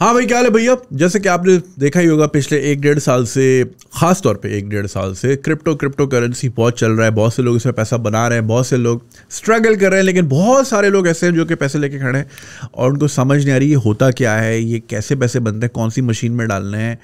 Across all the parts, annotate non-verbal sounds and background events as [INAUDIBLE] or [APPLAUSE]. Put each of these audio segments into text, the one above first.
हाँ भाई क्या हाल है भैया जैसे कि आपने देखा ही होगा पिछले एक डेढ़ साल से खास तौर पे एक डेढ़ साल से क्रिप्टो क्रिप्टो करेंसी बहुत चल रहा है बहुत से लोग इसमें पैसा बना रहे हैं बहुत से लोग स्ट्रगल कर रहे हैं लेकिन बहुत सारे लोग ऐसे हैं जो कि पैसे लेके खड़े हैं और उनको समझ नहीं आ रही ये होता क्या है ये कैसे पैसे बनते हैं कौन सी मशीन में डालने हैं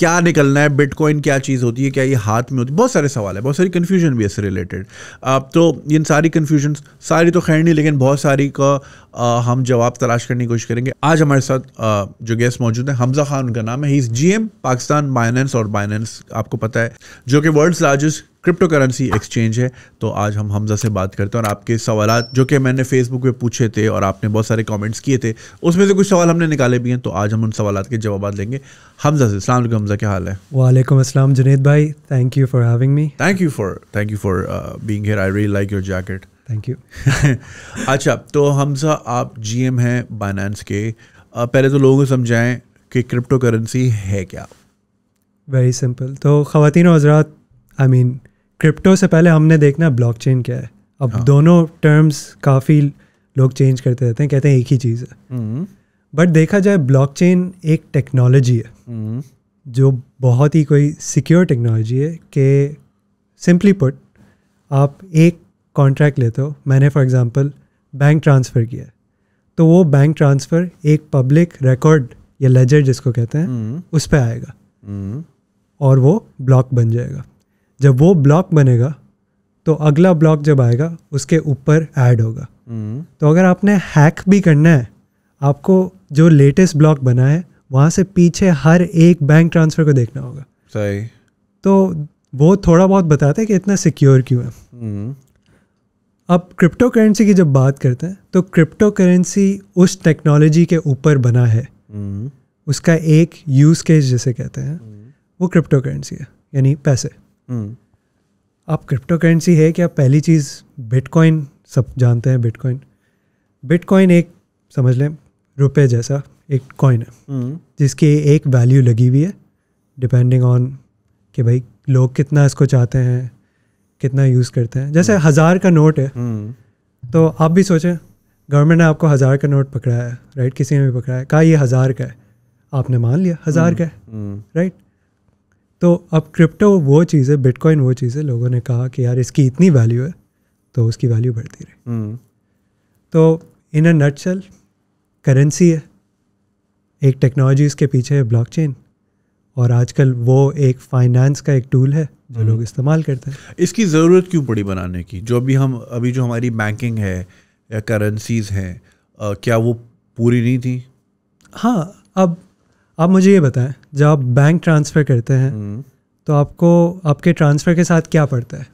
क्या निकलना है बिटकॉइन क्या चीज़ होती है क्या ये हाथ में होती है बहुत सारे सवाल है बहुत सारी कन्फ्यूजन भी इससे रिलेटेड आप तो इन सारी कन्फ्यूजन सारी तो खैर नहीं लेकिन बहुत सारी का आ, हम जवाब तलाश करने की कोशिश करेंगे आज हमारे साथ आ, जो गेस्ट मौजूद हैं हमजा खान उनका नाम है ही इज़ जी पाकिस्तान बाइनेंस और बाइनेंस आपको पता है जो कि world's largest cryptocurrency exchange है तो आज हम हमजा से बात करते हैं और आपके सवाल जो कि मैंने फेसबुक पे पूछे थे और आपने बहुत सारे कमेंट्स किए थे उसमें से कुछ सवाल हमने निकाले भी हैं तो आज हम उन सवाल के जवाब लेंगे हमजा से सलाम हमजा क्या हाल है वालेकुम अस्सलाम जुनेद भाई thank you for having me thank you for thank you for being I really like your jacket thank you अच्छा तो हमजा आप जी हैं बाइनेंस के uh, पहले तो लोगों को समझाएं कि क्रिप्टो करेंसी है क्या वेरी सिंपल तो खातिन हजरात आई मीन क्रिप्टो से पहले हमने देखना ब्लॉकचेन क्या है अब हाँ. दोनों टर्म्स काफ़ी लोग चेंज करते रहते हैं कहते हैं एक ही चीज़ है बट हम्म। देखा जाए ब्लॉकचेन एक टेक्नोलॉजी है हम्म। जो बहुत ही कोई सिक्योर टेक्नोलॉजी है कि सिंपली पुट आप एक कॉन्ट्रैक्ट लेते हो मैंने फॉर एग्जांपल बैंक ट्रांसफ़र किया तो वो बैंक ट्रांसफ़र एक पब्लिक रिकॉर्ड या लेजर जिसको कहते हैं हम्म। उस पर आएगा और वो ब्लॉक बन जाएगा जब वो ब्लॉक बनेगा तो अगला ब्लॉक जब आएगा उसके ऊपर ऐड होगा हम्म। तो अगर आपने हैक भी करना है आपको जो लेटेस्ट ब्लॉक बना है वहाँ से पीछे हर एक बैंक ट्रांसफ़र को देखना होगा सही तो वो थोड़ा बहुत बताते हैं कि इतना सिक्योर क्यों है हम्म। अब क्रिप्टो करेंसी की जब बात करते हैं तो क्रिप्टो करेंसी उस टेक्नोलॉजी के ऊपर बना है हम्म। उसका एक यूज़ केस जिसे कहते हैं वो क्रिप्टो करेंसी है यानी पैसे हम्म। आप क्रिप्टो करेंसी है क्या पहली चीज़ बिटकॉइन सब जानते हैं बिटकॉइन बिटकॉइन एक समझ लें रुपए जैसा एक कॉइन है हम्म। जिसकी एक वैल्यू लगी हुई है डिपेंडिंग ऑन कि भाई लोग कितना इसको चाहते हैं कितना यूज़ करते हैं जैसे हम्म। हज़ार का नोट है तो आप भी सोचें गवर्नमेंट ने आपको हज़ार का नोट पकड़ाया है राइट किसी ने भी पकड़ाया कहा ये हज़ार का है आपने मान लिया हज़ार का है राइट तो अब क्रिप्टो वो चीज़ है बिटकॉइन वो चीज़ है लोगों ने कहा कि यार इसकी इतनी वैल्यू है तो उसकी वैल्यू बढ़ती रही हम्म। तो इन अ नटशल करेंसी है एक टेक्नोलॉजी इसके पीछे है ब्लॉकचेन और आजकल वो एक फाइनेंस का एक टूल है जो हम्म। लोग इस्तेमाल करते हैं इसकी ज़रूरत क्यों पड़ी बनाने की जो अभी हम अभी जो हमारी बैंकिंग है या करेंसीज हैं क्या वो पूरी नहीं थी हाँ अब आप मुझे ये बताएं जब आप बैंक ट्रांसफ़र करते हैं हम्म। तो आपको आपके ट्रांसफ़र के साथ क्या पड़ता है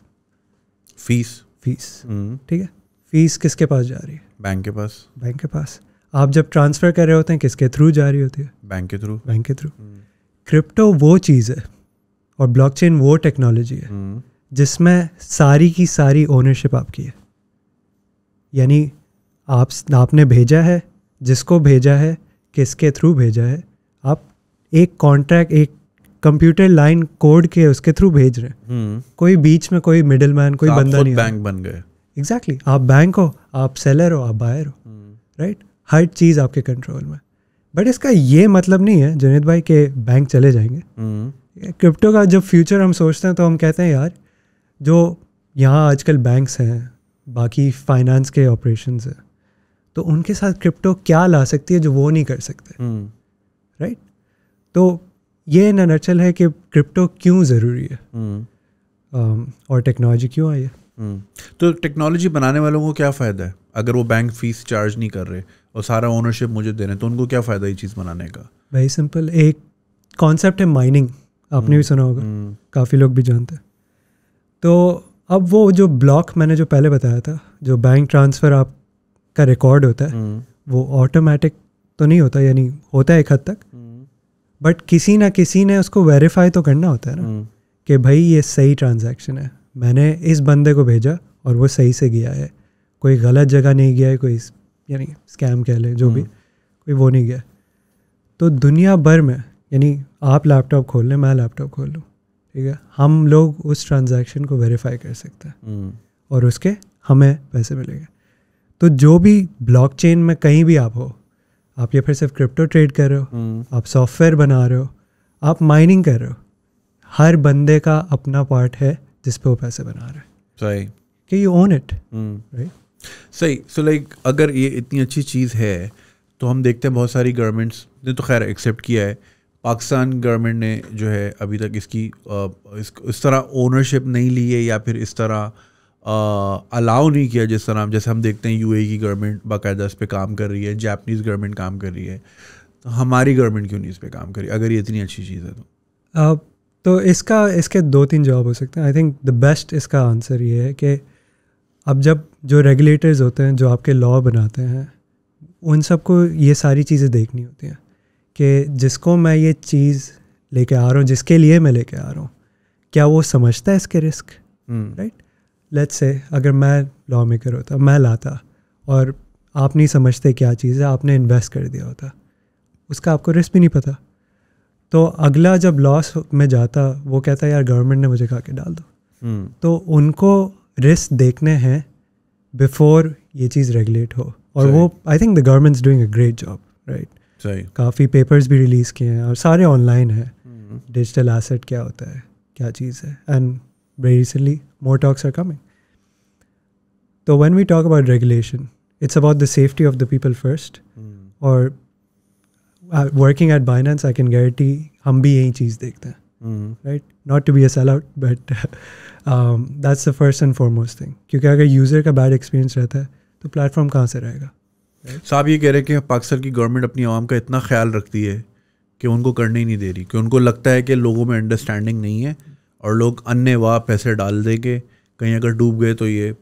फीस फीस हम्म। ठीक है फीस किसके पास जा रही है बैंक के पास बैंक के पास आप जब ट्रांसफ़र कर रहे होते हैं किसके थ्रू जा रही होती है बैंक के थ्रू बैंक के थ्रू हम्म। क्रिप्टो वो चीज़ है और ब्लॉकचेन वो टेक्नोलॉजी है जिसमें सारी की सारी ओनरशिप आपकी है यानी आप आपने भेजा है जिसको भेजा है किसके थ्रू भेजा है आप एक कॉन्ट्रैक्ट एक कंप्यूटर लाइन कोड के उसके थ्रू भेज रहे हैं हम्म। कोई बीच में कोई मिडिल मैन कोई बंदा नहीं बैंक बन गए एग्जैक्टली exactly. आप बैंक हो आप सेलर हो आप बायर हो राइट हम्म। हर चीज़ आपके कंट्रोल में बट इसका ये मतलब नहीं है जुनेद भाई के बैंक चले जाएंगे क्रिप्टो हम्म। का जब फ्यूचर हम सोचते हैं तो हम कहते हैं यार जो यहाँ आजकल बैंक्स हैं बाकी फाइनेंस के ऑपरेशन हैं तो उनके साथ क्रिप्टो क्या ला सकती है जो वो नहीं कर सकते तो ये ना नचल है कि क्रिप्टो क्यों ज़रूरी है hmm. um, और टेक्नोलॉजी क्यों आई है hmm. तो टेक्नोलॉजी बनाने वालों को क्या फ़ायदा है अगर वो बैंक फीस चार्ज नहीं कर रहे और सारा ओनरशिप मुझे दे रहे हैं तो उनको क्या फ़ायदा ये चीज़ बनाने का वेरी सिंपल एक कॉन्सेप्ट है माइनिंग आपने hmm. भी सुना होगा काफ़ी लोग भी जानते हैं तो अब वो जो ब्लॉक मैंने जो पहले बताया था जो बैंक ट्रांसफ़र आपका रिकॉर्ड होता है वो ऑटोमेटिक तो नहीं होता यानी होता है एक हद तक बट किसी ना किसी ने उसको वेरीफाई तो करना होता है ना हम्म। कि भाई ये सही ट्रांजेक्शन है मैंने इस बंदे को भेजा और वो सही से गया है कोई गलत जगह नहीं गया है कोई यानी स्कैम कह लें जो भी हम्म। कोई वो नहीं गया तो दुनिया भर में यानी आप लैपटॉप खोल लें मैं लैपटॉप खोल लूँ ठीक है हम लोग उस ट्रांजेक्शन को वेरीफाई कर सकते हैं हम्म। और उसके हमें पैसे मिलेंगे तो जो भी ब्लॉकचेन में कहीं भी आप हो आप या फिर सिर्फ क्रिप्टो ट्रेड कर रहे हो हम्म। आप सॉफ्टवेयर बना रहे हो आप माइनिंग कर रहे हो हर बंदे का अपना पार्ट है जिस पे वो पैसे बना रहे सही कि यू ओन इट राइट सही सो लाइक अगर ये इतनी अच्छी चीज़ है तो हम देखते हैं बहुत सारी गवर्नमेंट्स ने तो खैर एक्सेप्ट किया है पाकिस्तान गवर्नमेंट ने जो है अभी तक इसकी इस, इस तरह ओनरशिप नहीं ली है या फिर इस तरह अलाउ नहीं किया जिस तरह जैसे हम देखते हैं यू e की गवर्नमेंट बाकायदा इस पर काम कर रही है जापनीज़ गवर्नमेंट काम कर रही है तो हमारी गवर्नमेंट क्यों नहीं इस पर काम करी अगर ये इतनी अच्छी चीज़ है तो uh, तो इसका इसके दो तीन जवाब हो सकते हैं आई थिंक द बेस्ट इसका आंसर ये है कि अब जब जो रेगुलेटर्स होते हैं जो आपके लॉ बनाते हैं उन सबको ये सारी चीज़ें देखनी होती हैं कि जिसको मैं ये चीज़ लेके आ रहा हूँ जिसके लिए मैं लेके आ रहा हूँ क्या वो समझता है इसके risk hmm. Right let's say अगर मैं लॉ मेकर होता मैं लाता और आप नहीं समझते क्या चीज़ है आपने इन्वेस्ट कर दिया होता उसका आपको रिस्क भी नहीं पता तो अगला जब लॉस में जाता वो कहता है यार गवर्नमेंट ने मुझे खा के डाल दो हम्म। तो उनको रिस्क देखने हैं बिफोर ये चीज़ रेगुलेट हो और वो I think the government doing a great job right काफ़ी पेपर्स भी रिलीज़ किए हैं और सारे ऑनलाइन हैं डिजिटल हम्म। एसेट क्या होता है क्या चीज़ है and very recently more talks are coming. So when we talk about regulation, it's about the safety of the people first. Mm. और uh, working at Binance, I can guarantee हम भी यही चीज़ देखते हैं right not to be a sell out but that's the first and foremost thing क्योंकि अगर user का बैड एक्सपीरियंस रहता है तो प्लेटफॉर्म कहाँ से रहेगा साहब right? ये कह रहे हैं कि पाकिस्तान की गवर्नमेंट अपनी आवाम का इतना ख्याल रखती है कि उनको करने ही नहीं दे रही कि उनको लगता है कि लोगों में अंडरस्टैंडिंग नहीं है और लोग अन्य वाह पैसे डाल देंगे कहीं अगर डूब गए तो ये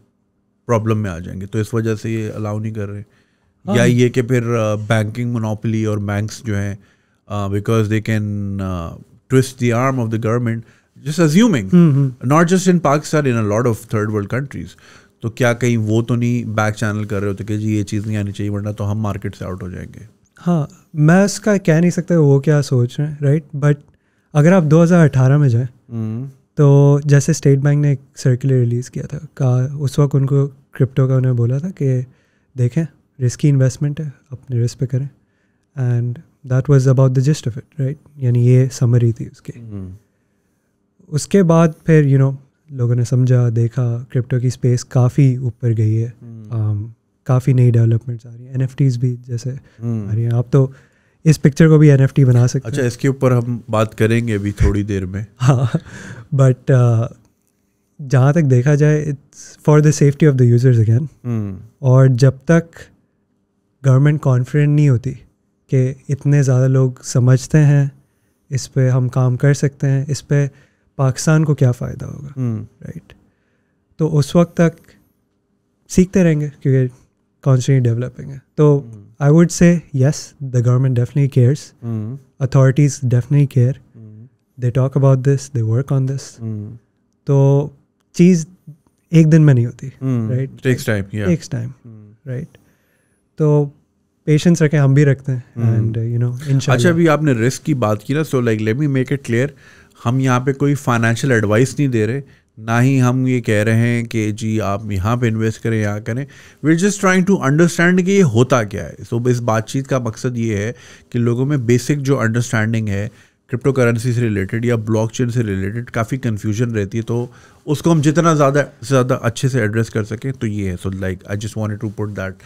प्रॉब्लम में आ जाएंगे तो इस वजह से ये अलाउ नहीं कर रहे हाँ। या ये कि फिर बैंकिंग मोनोपली और बैंक्स जो हैं because they can twist the arm of the government just assuming not just in Pakistan in a lot of third world countries तो क्या कहीं वो तो नहीं बैक चैनल कर रहे होते कि जी ये चीज़ नहीं आनी चाहिए वरना तो हम मार्केट से आउट हो जाएंगे हाँ मैं उसका कह नहीं सकता वो क्या सोच रहे हैं राइट बट अगर आप 2018 में जाएं तो जैसे स्टेट बैंक ने एक सर्कुलर रिलीज़ किया था का उस वक्त उनको क्रिप्टो का उन्होंने बोला था कि देखें रिस्की इन्वेस्टमेंट है अपने रिस्क पे करें and that was about the gist of it right यानी ये समरी थी उसके mm. उसके बाद फिर यू you नो know, लोगों ने समझा देखा क्रिप्टो की स्पेस काफ़ी ऊपर गई है mm. um, काफ़ी नई डेवलपमेंट्स आ रही हैं एन भी जैसे mm. आ रही हैं आप तो इस पिक्चर को भी एन बना सकते अच्छा इसके ऊपर हम बात करेंगे अभी थोड़ी देर में [LAUGHS] हाँ बट uh, जहाँ तक देखा जाए it's for the safety of the users again और जब तक गवर्नमेंट कॉन्फिडेंट नहीं होती कि इतने ज़्यादा लोग समझते हैं इस पर हम काम कर सकते हैं इस पर पाकिस्तान को क्या फ़ायदा होगा राइट हम्म। right? तो उस वक्त तक सीखते रहेंगे क्योंकि कॉन्स्टेंटली डेवलपिंग है तो hmm. I would say yes, the government definitely cares. Mm. Authorities definitely care. Mm. They talk about this, they work on this. Mm. तो चीज एक दिन में नहीं होती right takes time takes time right? So, patience रखें हम भी रखते हैं एंड यू नो अच्छा अभी आपने रिस्क की बात की ना so like let me make it clear हम यहाँ पे कोई फाइनेंशियल एडवाइस नहीं दे रहे ना ही हम ये कह रहे हैं कि जी आप यहाँ पे इन्वेस्ट करें यहाँ करें we just trying to understand कि ये होता क्या है सो so, इस बातचीत का मकसद ये है कि लोगों में बेसिक जो अंडरस्टैंडिंग है क्रिप्टो करेंसी से रिलेटेड या ब्लॉकचेन से रिलेटेड काफ़ी कन्फ्यूजन रहती है तो उसको हम जितना ज़्यादा से ज़्यादा अच्छे से एड्रेस कर सकें तो ये है so like I just want to put that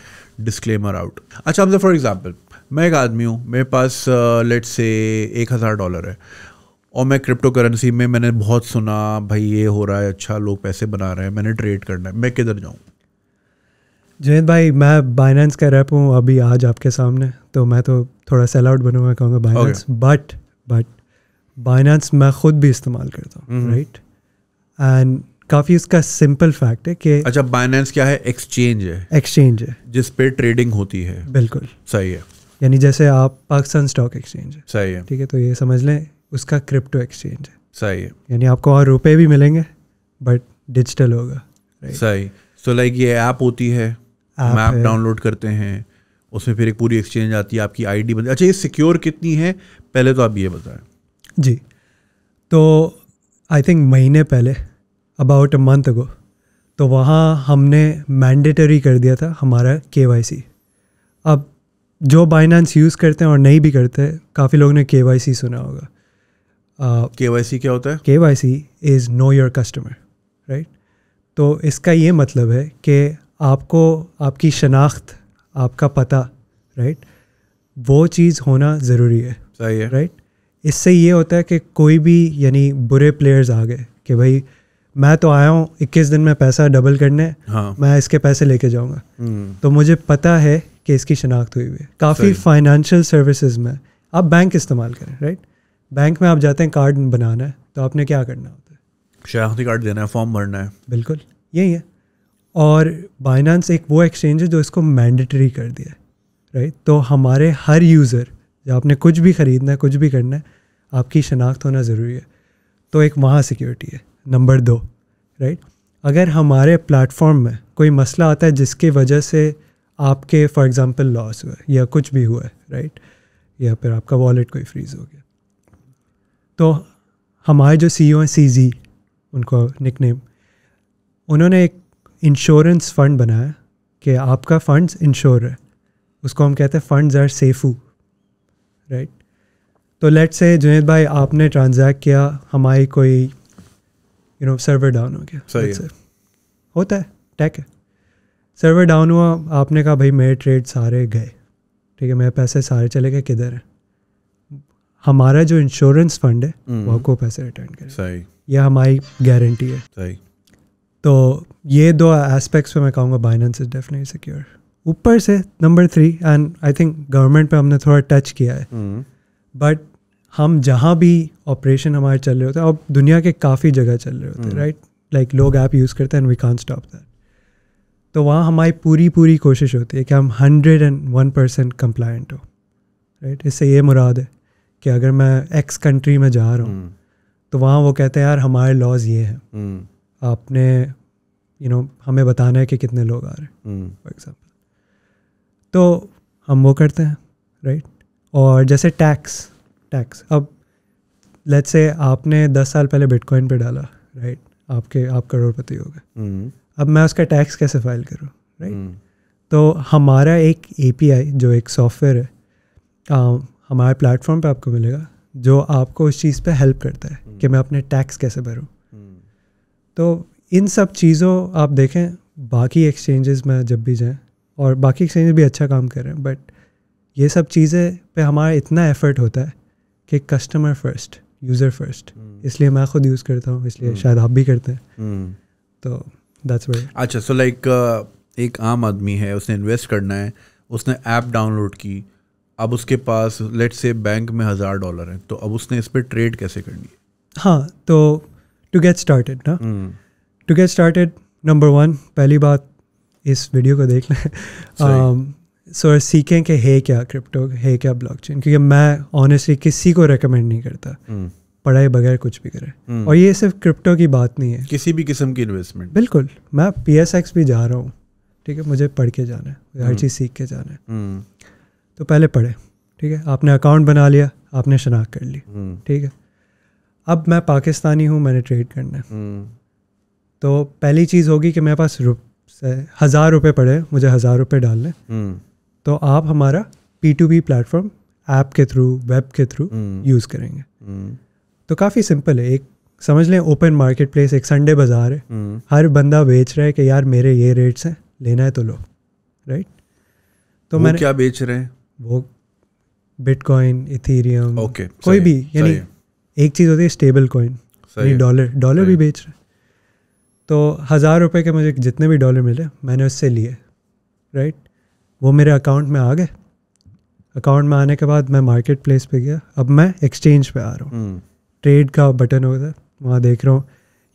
disclaimer out अच्छा हमसे फॉर एग्जाम्पल मैं एक आदमी हूँ मेरे पास लेट uh, से एक हज़ार डॉलर है और मैं क्रिप्टो करेंसी में मैंने बहुत सुना भाई ये हो रहा है अच्छा लोग पैसे बना रहे हैं मैंने ट्रेड करना है मैं किधर जाऊँ जयंत भाई मैं बाइनेंस का रैप हूँ अभी आज आपके सामने तो मैं तो थोड़ा सेल आउट बनूंगा कहूँगा बाइनेंस बट बट बाइनेंस मैं खुद भी इस्तेमाल करता हूँ राइट एंड काफ़ी उसका सिंपल फैक्ट है कि अच्छा बाइनेंस क्या है एक्सचेंज है एक्सचेंज है जिस पे ट्रेडिंग होती है बिल्कुल सही है यानी जैसे आप पाकिस्तान स्टॉक एक्सचेंज है सही है ठीक है तो ये समझ लें उसका क्रिप्टो एक्सचेंज है सही यानी आपको और रुपए भी मिलेंगे बट डिजिटल होगा सही सो लाइक ये ऐप होती है ऐप डाउनलोड करते हैं उसमें फिर एक पूरी एक्सचेंज आती है आपकी आईडी डी अच्छा ये सिक्योर कितनी है पहले तो आप ये बताएं जी तो आई थिंक महीने पहले अबाउट अ मंथ अगो तो वहाँ हमने मैंडेटरी कर दिया था हमारा के अब जो बाइनांस यूज़ करते हैं और नहीं भी करते काफ़ी लोगों ने के सुना होगा के वाई सी क्या होता है K Y C is know your customer right तो इसका ये मतलब है कि आपको आपकी शनाख्त आपका पता राइट वो चीज़ होना ज़रूरी है सही है राइट इससे ये होता है कि कोई भी यानी बुरे प्लेयर्स आ गए कि भाई मैं तो आया हूँ इक्कीस दिन में पैसा डबल करने हाँ। मैं इसके पैसे लेके जाऊँगा हम्म। तो मुझे पता है कि इसकी शनाख्त हुई हुई है काफ़ी फाइनेंशियल सर्विसेज में आप बैंक इस्तेमाल करें राइट बैंक में आप जाते हैं कार्ड बनाना है तो आपने क्या करना होता है शराखती कार्ड देना है फॉर्म भरना है बिल्कुल यही है और बाइनानस एक वो एक्सचेंज है जो इसको मैंडेटरी कर दिया है राइट तो हमारे हर यूज़र जब आपने कुछ भी ख़रीदना है कुछ भी करना है आपकी शनाख्त होना ज़रूरी है तो एक वहाँ सिक्योरिटी है नंबर दो राइट अगर हमारे प्लेटफॉर्म में कोई मसला आता है जिसकी वजह से आपके फॉर एग्ज़ाम्पल लॉस हुआ है या कुछ भी हुआ है राइट या फिर आपका वॉलेट कोई फ्रीज़ हो गया तो हमारे जो सी ओ e हैं सी जी उनको निक नेम उन्होंने एक इंश्योरेंस फ़ंड बनाया कि आपका फ़ंड्स इंश्योर है उसको हम कहते हैं फ़ंड्स आर सेफू राइट तो लेट से जुनेद भाई आपने ट्रांजैक्ट किया हमारी कोई यू नो सर्वर डाउन हो गया सही है। होता है टैक है सर्वर डाउन हुआ आपने कहा भाई मेरे ट्रेड सारे गए ठीक है मेरे पैसे सारे चले गए किधर हैं हमारा जो इंश्योरेंस फंड है हम्म। वो आपको पैसे रिटर्न करें सही यह हमारी गारंटी है सही तो ये दो एस्पेक्ट्स पे मैं कहूँगा बाइनेंस इज डेफिनेटली सिक्योर ऊपर से number three and I think government पे हमने थोड़ा टच किया है बट हम्म। हम जहाँ भी ऑपरेशन हमारे चल रहे होते हैं और दुनिया के काफ़ी जगह चल रहे होते हैं राइट हम्म। लाइक लोग ऐप यूज़ करते हैं and we can't stop that तो वहाँ हमारी पूरी पूरी कोशिश होती है कि हम hundred and one percent compliant हो राइट इससे ये मुराद है कि अगर मैं एक्स कंट्री में जा रहा हूँ हम्म। तो वहाँ वो कहते हैं यार हमारे लॉज ये हैं हम्म। आपने यू you नो know, हमें बताना है कि कितने लोग आ रहे हैं फॉर एग्जाम्पल हम्म। तो हम वो करते हैं राइट right? और जैसे टैक्स टैक्स अब लेट से आपने दस साल पहले बिटकॉइन पे डाला राइट right? आपके आप करोड़पति हो गए अब मैं उसका टैक्स कैसे फाइल करूँ राइट right? तो हमारा एक एपीआई जो एक सॉफ्टवेयर है हमारे प्लेटफॉर्म पे आपको मिलेगा जो आपको उस चीज़ पे हेल्प करता है हम्म। कि मैं अपने टैक्स कैसे भरूँ हम्म। तो इन सब चीज़ों आप देखें बाकी एक्सचेंजेस में जब भी जाएँ और बाकी एक्सचेंजेस भी अच्छा काम कर रहे हैं बट ये सब चीज़ें पे हमारा इतना एफर्ट होता है कि कस्टमर फर्स्ट यूज़र फर्स्ट इसलिए मैं खुद यूज़ करता हूँ इसलिए हम्म। शायद आप भी करते हैं तो दैट्स अच्छा सो लाइक uh, एक आम आदमी है उसने इन्वेस्ट करना है उसने ऐप डाउनलोड की अब उसके पास लेट से बैंक में हज़ार डॉलर हैं तो अब उसने इस पर ट्रेड कैसे करनी है हाँ तो टू गेट स्टार्टेड ना to get started number one पहली बात इस वीडियो को देख लें [LAUGHS] सो um, so, सीखें कि है क्या क्रिप्टो है क्या ब्लॉकचेन क्योंकि मैं ऑनेस्टली किसी को रेकमेंड नहीं करता हम्म। पढ़ाई बगैर कुछ भी करें हम्म। और ये सिर्फ क्रिप्टो की बात नहीं है किसी भी किस्म की इन्वेस्टमेंट बिल्कुल मैं पी भी जा रहा हूँ ठीक है मुझे पढ़ के जाना है हर हम्म। चीज़ सीख के जाना है तो पहले पढ़े ठीक है आपने अकाउंट बना लिया आपने शनाख्त कर ली हम्म। ठीक है अब मैं पाकिस्तानी हूँ मैंने ट्रेड करना है हम्म। तो पहली चीज़ होगी कि मेरे पास रुप से हज़ार रुपये पड़े मुझे हज़ार रुपये डालने हम्म। तो आप हमारा P to B platform app के थ्रू वेब के थ्रू यूज़ करेंगे तो काफ़ी सिंपल है एक समझ लें ओपन मार्केट प्लेस एक संडे बाज़ार है हर बंदा बेच रहा है कि यार मेरे ये रेट्स हैं लेना है तो लो राइट तो मैं क्या बेच रहे हैं वो बिटकॉइन इथेरियम ओके कोई भी यानी एक चीज़ होती है स्टेबल कॉइन डॉलर डॉलर भी बेच रहे तो हज़ार रुपए के मुझे जितने भी डॉलर मिले मैंने उससे लिए राइट वो मेरे अकाउंट में आ गए अकाउंट में आने के बाद मैं मार्केट प्लेस पे गया अब मैं एक्सचेंज पे आ रहा हूँ ट्रेड हम्म। का बटन होता है वहाँ देख रहा हूँ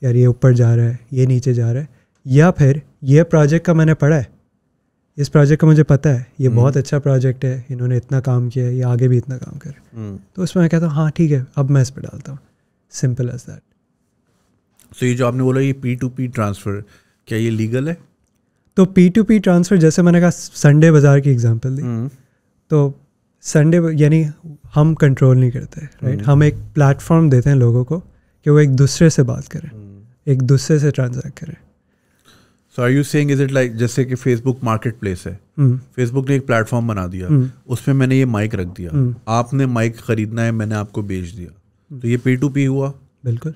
यार ये ऊपर जा रहा है ये नीचे जा रहा है या फिर ये प्रोजेक्ट का मैंने पढ़ा है इस प्रोजेक्ट का मुझे पता है ये हम्म। बहुत अच्छा प्रोजेक्ट है इन्होंने इतना काम किया है ये आगे भी इतना काम कर हम्म। तो उसमें मैं कहता हूँ हाँ ठीक है अब मैं इस पर डालता हूँ सिंपल एज दैट सो ये जो आपने बोला ये पी टू पी ट्रांसफ़र क्या ये लीगल है तो पी टू पी ट्रांसफ़र जैसे मैंने कहा संडे बाज़ार की एग्जाम्पल दी हम्म। तो संडे यानी हम कंट्रोल नहीं करते राइट हम एक प्लेटफॉर्म देते हैं लोगों को कि वो एक दूसरे से बात करें एक दूसरे से ट्रांजैक्ट करें so are you saying is it like जैसे कि फेसबुक मार्केट प्लेस है फेसबुक हम्म। ने एक प्लेटफॉर्म बना दिया हम्म। उसमें मैंने ये माइक रख दिया हम्म। आपने माइक खरीदना है मैंने आपको बेच दिया तो ये पी टू पी हुआ बिल्कुल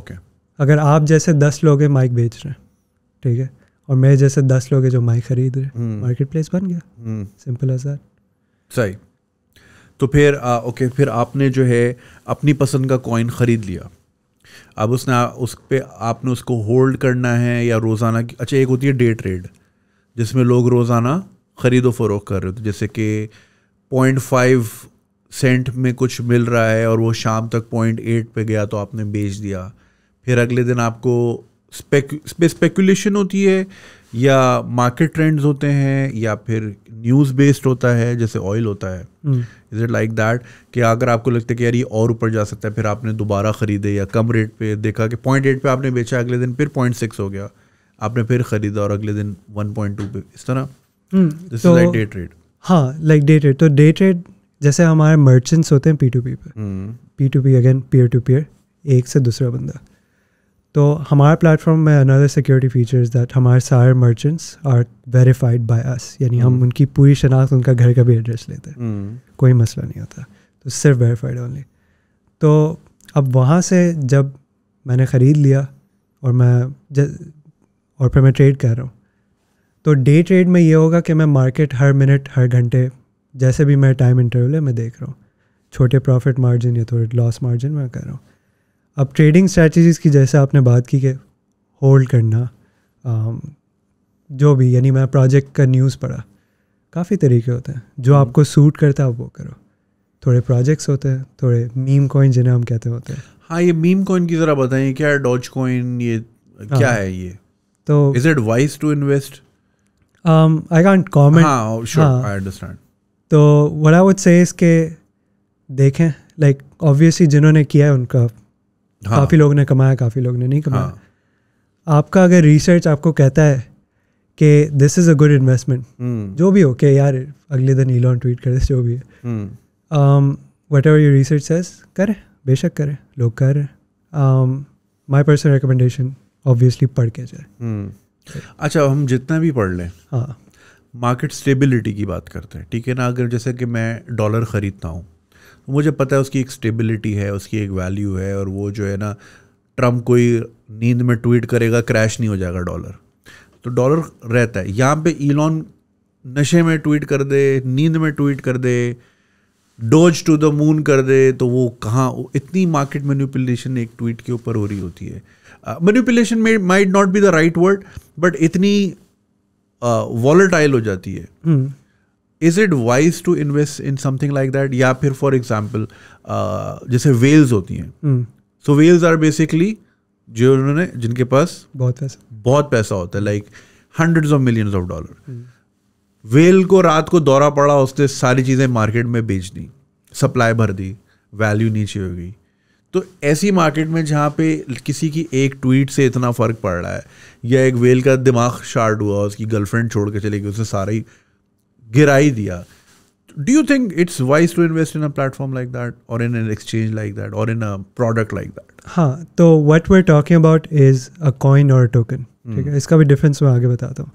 ओके अगर आप जैसे दस लोग माइक बेच रहे हैं ठीक है और मेरे जैसे दस लोग जो माइक खरीद रहे हैं मार्केट प्लेस बन गया सिंपल एज दैट सही तो फिर ओके फिर आपने जो है अपनी पसंद का कॉइन ख़रीद लिया अब उसने उस पर आपने उसको होल्ड करना है या रोज़ाना अच्छा एक होती है डे ट्रेड जिसमें लोग रोज़ाना ख़रीदो फरोख कर रहे होते जैसे कि पॉइंट फाइव सेंट में कुछ मिल रहा है और वो शाम तक पॉइंट एट पर गया तो आपने बेच दिया फिर अगले दिन आपको स्पेक स्पेकुलेशन होती है या मार्केट ट्रेंड्स होते हैं या फिर न्यूज़ बेस्ड होता है जैसे ऑयल होता है इज़ इट लाइक दैट कि अगर आपको लगता है कि यार ये और ऊपर जा सकता है फिर आपने दोबारा ख़रीदे या कम रेट पे देखा कि पॉइंट एट पर आपने बेचा अगले दिन फिर पॉइंट सिक्स हो गया आपने फिर ख़रीदा और अगले दिन वन पॉइंट टू पे इस तरह this is like day trade हाँ लाइक डे ट्रेड तो डे ट्रेड जैसे हमारे मर्चेंट्स होते हैं पी टू पी पर P to P again peer to peer एक से दूसरा बंदा तो हमारा प्लेटफॉर्म में अनदर सिक्योरिटी फीचर्स दैट हमारे सारे merchants are verified by us यानी हम hmm. उनकी पूरी शनाख्त उनका घर का भी एड्रेस लेते हैं hmm. कोई मसला नहीं होता तो सिर्फ वेरीफाइड ओनली तो अब वहाँ से जब मैंने ख़रीद लिया और मैं और फिर मैं ट्रेड कर रहा हूँ तो डे ट्रेड में ये होगा कि मैं मार्केट हर मिनट हर घंटे जैसे भी मेरा टाइम इंटरवल है मैं देख रहा हूँ छोटे प्रॉफिट मार्जिन या थोड़े लॉस मार्जिन मैं कर रहा हूँ अब ट्रेडिंग स्ट्रैटेजीज़ की जैसे आपने बात की कि होल्ड करना um, जो भी यानी मैं प्रोजेक्ट का न्यूज़ पढ़ा काफ़ी तरीके होते हैं जो हम्म। आपको सूट करता है आप वो करो थोड़े प्रोजेक्ट्स होते हैं थोड़े मीम कॉइन जिन्हें हम कहते होते हैं हाँ ये मीम कॉइन की ज़रा बताएं क्या है डॉज कॉइन ये क्या हाँ, है ये तो is it wise to invest I can't comment I understand तो वट आई वुड से इसके देखें लाइक ऑब्वियसली जिन्होंने किया है उनका हाँ. काफ़ी लोगों ने कमाया काफ़ी लोगों ने नहीं कमाया हाँ. आपका अगर रिसर्च आपको कहता है कि this is a good investment जो भी हो कि यार अगले दिन ईलॉन ट्वीट करे जो भी है वट एवर यू रिसर्च सेस करें बेशक करें लोग कर रहे हैं माई पर्सनल रिकमेंडेशन ऑब्वियसली पढ़ के जाए हम्म। अच्छा हम जितना भी पढ़ लें हाँ मार्केट स्टेबिलिटी की बात करते हैं ठीक है ना अगर जैसे कि मैं डॉलर ख़रीदता हूँ मुझे पता है उसकी एक स्टेबिलिटी है उसकी एक वैल्यू है और वो जो है ना ट्रम्प कोई नींद में ट्वीट करेगा क्रैश नहीं हो जाएगा डॉलर तो डॉलर रहता है यहाँ पे इलॉन नशे में ट्वीट कर दे नींद में ट्वीट कर दे डोज टू द मून कर दे तो वो कहाँ इतनी मार्केट मैन्यूपुलेशन एक ट्वीट के ऊपर हो रही होती है मैन्यूपुलेशन में might not be the right word but इतनी वॉलेटाइल uh, हो जाती है hmm. Is it wise to invest in something like that या फिर फॉर एग्जाम्पल जैसे वेल्स होती हैं सो वेल्स आर बेसिकली जो उन्होंने जिनके पास बहुत पैसा बहुत पैसा होता है like hundred of millions of dollar well को रात को दौरा पड़ा उसने सारी चीज़ें मार्केट में बेच दी सप्लाई भर दी वैल्यू नीचे हो गई तो ऐसी मार्केट में जहाँ पे किसी की एक ट्वीट से इतना फ़र्क पड़ रहा है या एक वेल का दिमाग शार्ट हुआ उसकी गर्लफ्रेंड छोड़ के चले गई उसने सारा ही गिरा ही दिया do you think it's wise to invest in a platform like that और in an exchange like that और in a product like that हाँ तो what we're talking about is a coin और टोकन ठीक है इसका भी डिफरेंस मैं आगे बताता हूँ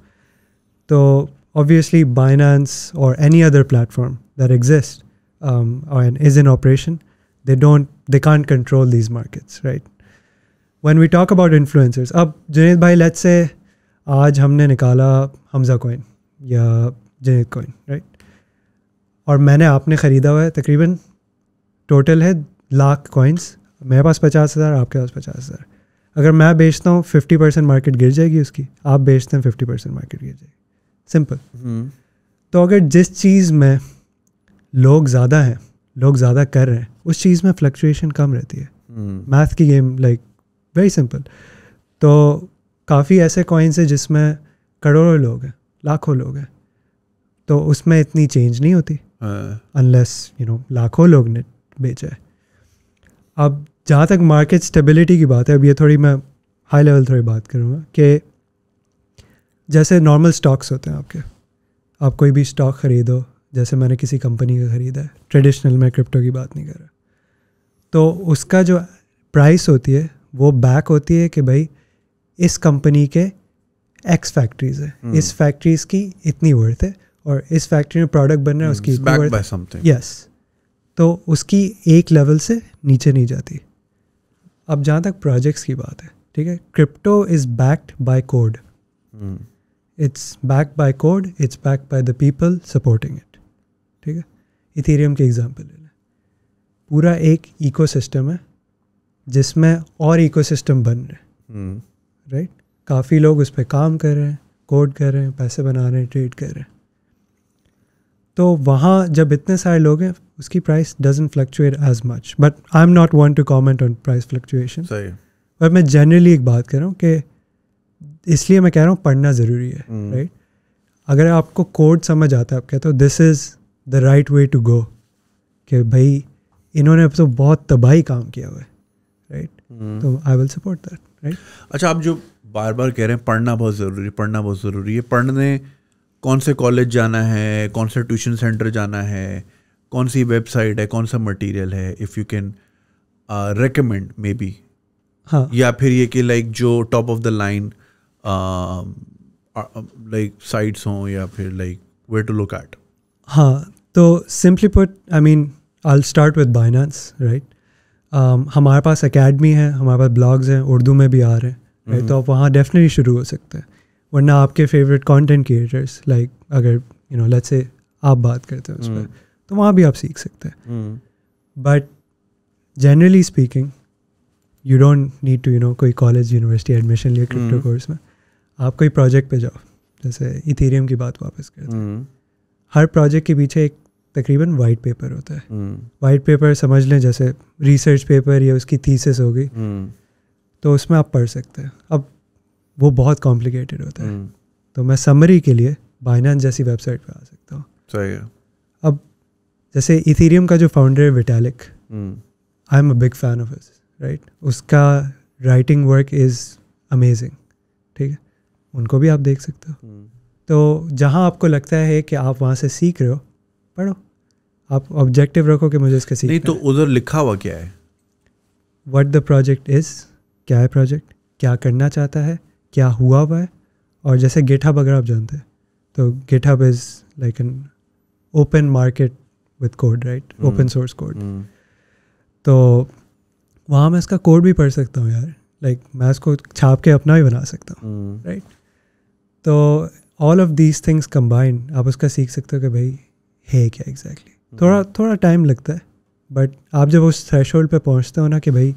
तो ऑब्वियसली बाइनानस और any other platform that exist is in operation they don't they can't control these markets right when we talk about influencers अब जुनेद भाई लेट्स से आज हमने निकाला हमजा कोइन या जे कॉइन राइट और मैंने आपने ख़रीदा हुआ है तकरीबन टोटल है लाख कॉइन्स मेरे पास पचास हज़ार आपके पास पचास हज़ार अगर मैं बेचता हूँ फिफ्टी परसेंट मार्केट गिर जाएगी उसकी आप बेचते हैं फिफ्टी परसेंट मार्केट गिर जाएगी सिंपल hmm. हम्म। तो अगर जिस चीज़ में लोग ज़्यादा हैं लोग ज़्यादा कर रहे हैं उस चीज़ में फ्लक्चुएशन कम रहती है मैथ हम्म। hmm. की गेम लाइक वेरी सिंपल तो काफ़ी ऐसे कॉइन्स हैं जिसमें करोड़ों लोग हैं लाखों लोग हैं तो उसमें इतनी चेंज नहीं होती अनलेस यू नो लाखों लोग ने बेचा है अब जहाँ तक मार्केट स्टेबिलिटी की बात है अब ये थोड़ी मैं हाई लेवल थोड़ी बात करूँगा कि जैसे नॉर्मल स्टॉक्स होते हैं आपके आप कोई भी स्टॉक ख़रीदो जैसे मैंने किसी कंपनी का ख़रीदा है ट्रेडिशनल में क्रिप्टो की बात नहीं कर रहा तो उसका जो प्राइस होती है वो बैक होती है कि भाई इस कंपनी के एक्स फैक्ट्रीज है इस फैक्ट्रीज़ की इतनी वर्थ है और इस फैक्ट्री में प्रोडक्ट बन रहा है hmm, उसकी यस तो उसकी एक लेवल से नीचे नहीं जाती अब जहाँ तक प्रोजेक्ट्स की बात है ठीक है crypto is backed by code it's back by code it's back by the people supporting it ठीक है इथेरियम की एग्जांपल ले लें पूरा एक इकोसिस्टम है जिसमें और इकोसिस्टम बन रहे हैं राइट hmm. काफ़ी लोग उस पर काम कर रहे हैं कोड कर रहे हैं पैसे बना रहे हैं ट्रेड कर रहे हैं तो वहाँ जब इतने सारे लोग हैं उसकी price doesn't fluctuate as much but I am not want to comment on price fluctuation but मैं जनरली एक बात कर रहा हूँ कि इसलिए मैं कह रहा हूँ पढ़ना ज़रूरी है राइट हम्म। mm. right? अगर आपको कोड समझ आता है आप कहते हो this is the right way to go कि भाई इन्होंने तो बहुत तबाही काम किया हुआ है राइट हम्म। तो I will support that right अच्छा आप जो बार बार कह रहे हैं पढ़ना बहुत ज़रूरी पढ़ना बहुत ज़रूरी है पढ़ने कौन से कॉलेज जाना है कौन सा ट्यूशन सेंटर जाना है कौन सी वेबसाइट है कौन सा मटेरियल है if you can recommend maybe हाँ या फिर ये कि लाइक जो top of the line like sites हों या फिर like way to look at हाँ तो simply put I mean I start with Binance right हमारे पास अकेडमी है हमारे पास ब्लॉग्स हैं उर्दू में भी आ रहे हैं हम्म। तो आप वहाँ डेफिनेटली शुरू हो सकते हैं वरना आपके फेवरेट कंटेंट क्रिएटर्स लाइक अगर यू नो लेट्स से आप बात करते हो पर हम्म। तो वहाँ भी आप सीख सकते हैं but generally speaking you don't need to you know कोई कॉलेज यूनिवर्सिटी एडमिशन लिया क्रिप्टो हम्म। कोर्स में आप कोई प्रोजेक्ट पे जाओ जैसे इथेरियम की बात वापस करते हैं हम्म। हर प्रोजेक्ट के पीछे एक तकरीबन वाइट पेपर होता है वाइट पेपर समझ लें जैसे रिसर्च पेपर या उसकी थीसिस होगी तो उसमें आप पढ़ सकते हैं अब वो बहुत कॉम्प्लिकेटेड होता है हम्म। तो मैं समरी के लिए बाइनान्स जैसी वेबसाइट पे आ सकता हूँ सही है अब जैसे इथेरियम का जो फाउंडर है Vitalik I am a big fan of right उसका राइटिंग वर्क इज़ अमेजिंग ठीक है उनको भी आप देख सकते हो हम्म। तो जहाँ आपको लगता है कि आप वहाँ से सीख रहे हो पढ़ो आप ऑब्जेक्टिव रखो कि मुझे इसके सीख नहीं तो उधर लिखा हुआ क्या है वट द प्रोजेक्ट इज़ क्या है प्रोजेक्ट क्या करना चाहता है क्या हुआ हुआ है और जैसे गेठा अगर आप जानते हैं तो गेठा is like an open market with code right open source code तो वहाँ मैं इसका कोड भी पढ़ सकता हूँ यार लाइक like, मैं इसको छाप के अपना भी बना सकता हूँ राइट mm. right? तो all of these things combined आप उसका सीख सकते हो कि भाई है क्या एग्जैक्टली exactly? mm. थोड़ा थोड़ा टाइम लगता है बट आप जब उस थ्रेश होल्ड पर पहुँचते हो ना कि भाई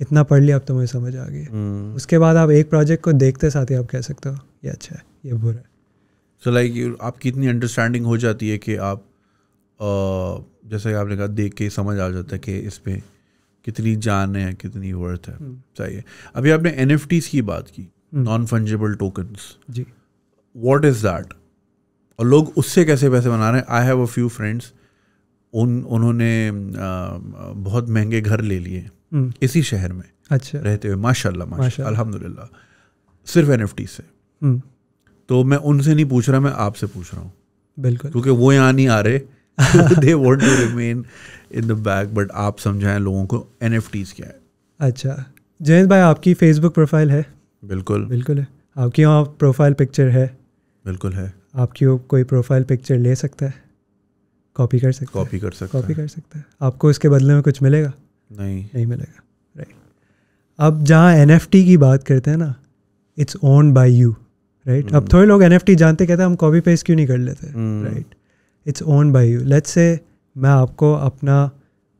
इतना पढ़ लिया अब तो मुझे समझ आ गई हम्म। उसके बाद आप एक प्रोजेक्ट को देखते साथ ही आप कह सकते हो ये अच्छा है ये बुरा है सो लाइक यू आपकी इतनी अंडरस्टैंडिंग हो जाती है कि आप जैसा जैसे कि आपने कहा देख के समझ आ जाता है कि इसमें कितनी जान है कितनी वर्थ है चाहिए हम्म। अभी आपने एन की बात की नॉन फंजेबल टोकन्स जी वॉट इज़ दैट और लोग उससे कैसे पैसे बना रहे हैं I have a few friends उन उन्होंने आ, बहुत महंगे घर ले लिए हम्म। इसी शहर में अच्छा रहते हुए माशाल्लाह माशा अल्हम्दुलिल्लाह सिर्फ एन से हम्म। तो मैं उनसे नहीं पूछ रहा मैं आपसे पूछ रहा हूँ बिल्कुल क्योंकि वो यहाँ नहीं आ रहे they want to remain in the back but आप समझाएं लोगों को एन क्या है अच्छा जयंत भाई आपकी फेसबुक प्रोफाइल है बिल्कुल बिल्कुल है आपकी वहाँ प्रोफाइल पिक्चर है बिल्कुल है आपकी कोई प्रोफाइल पिक्चर ले सकता है कॉपी कर सकता कॉपी कर सकता कॉपी कर सकता है आपको इसके बदले में कुछ मिलेगा नहीं नहीं मिलेगा राइट अब जहाँ एन की बात करते हैं ना it's own by you right अब hmm. थोड़े लोग एन जानते कहते हैं हम कॉपी पेस्ट क्यों नहीं कर लेते right it's own by you let's say मैं आपको अपना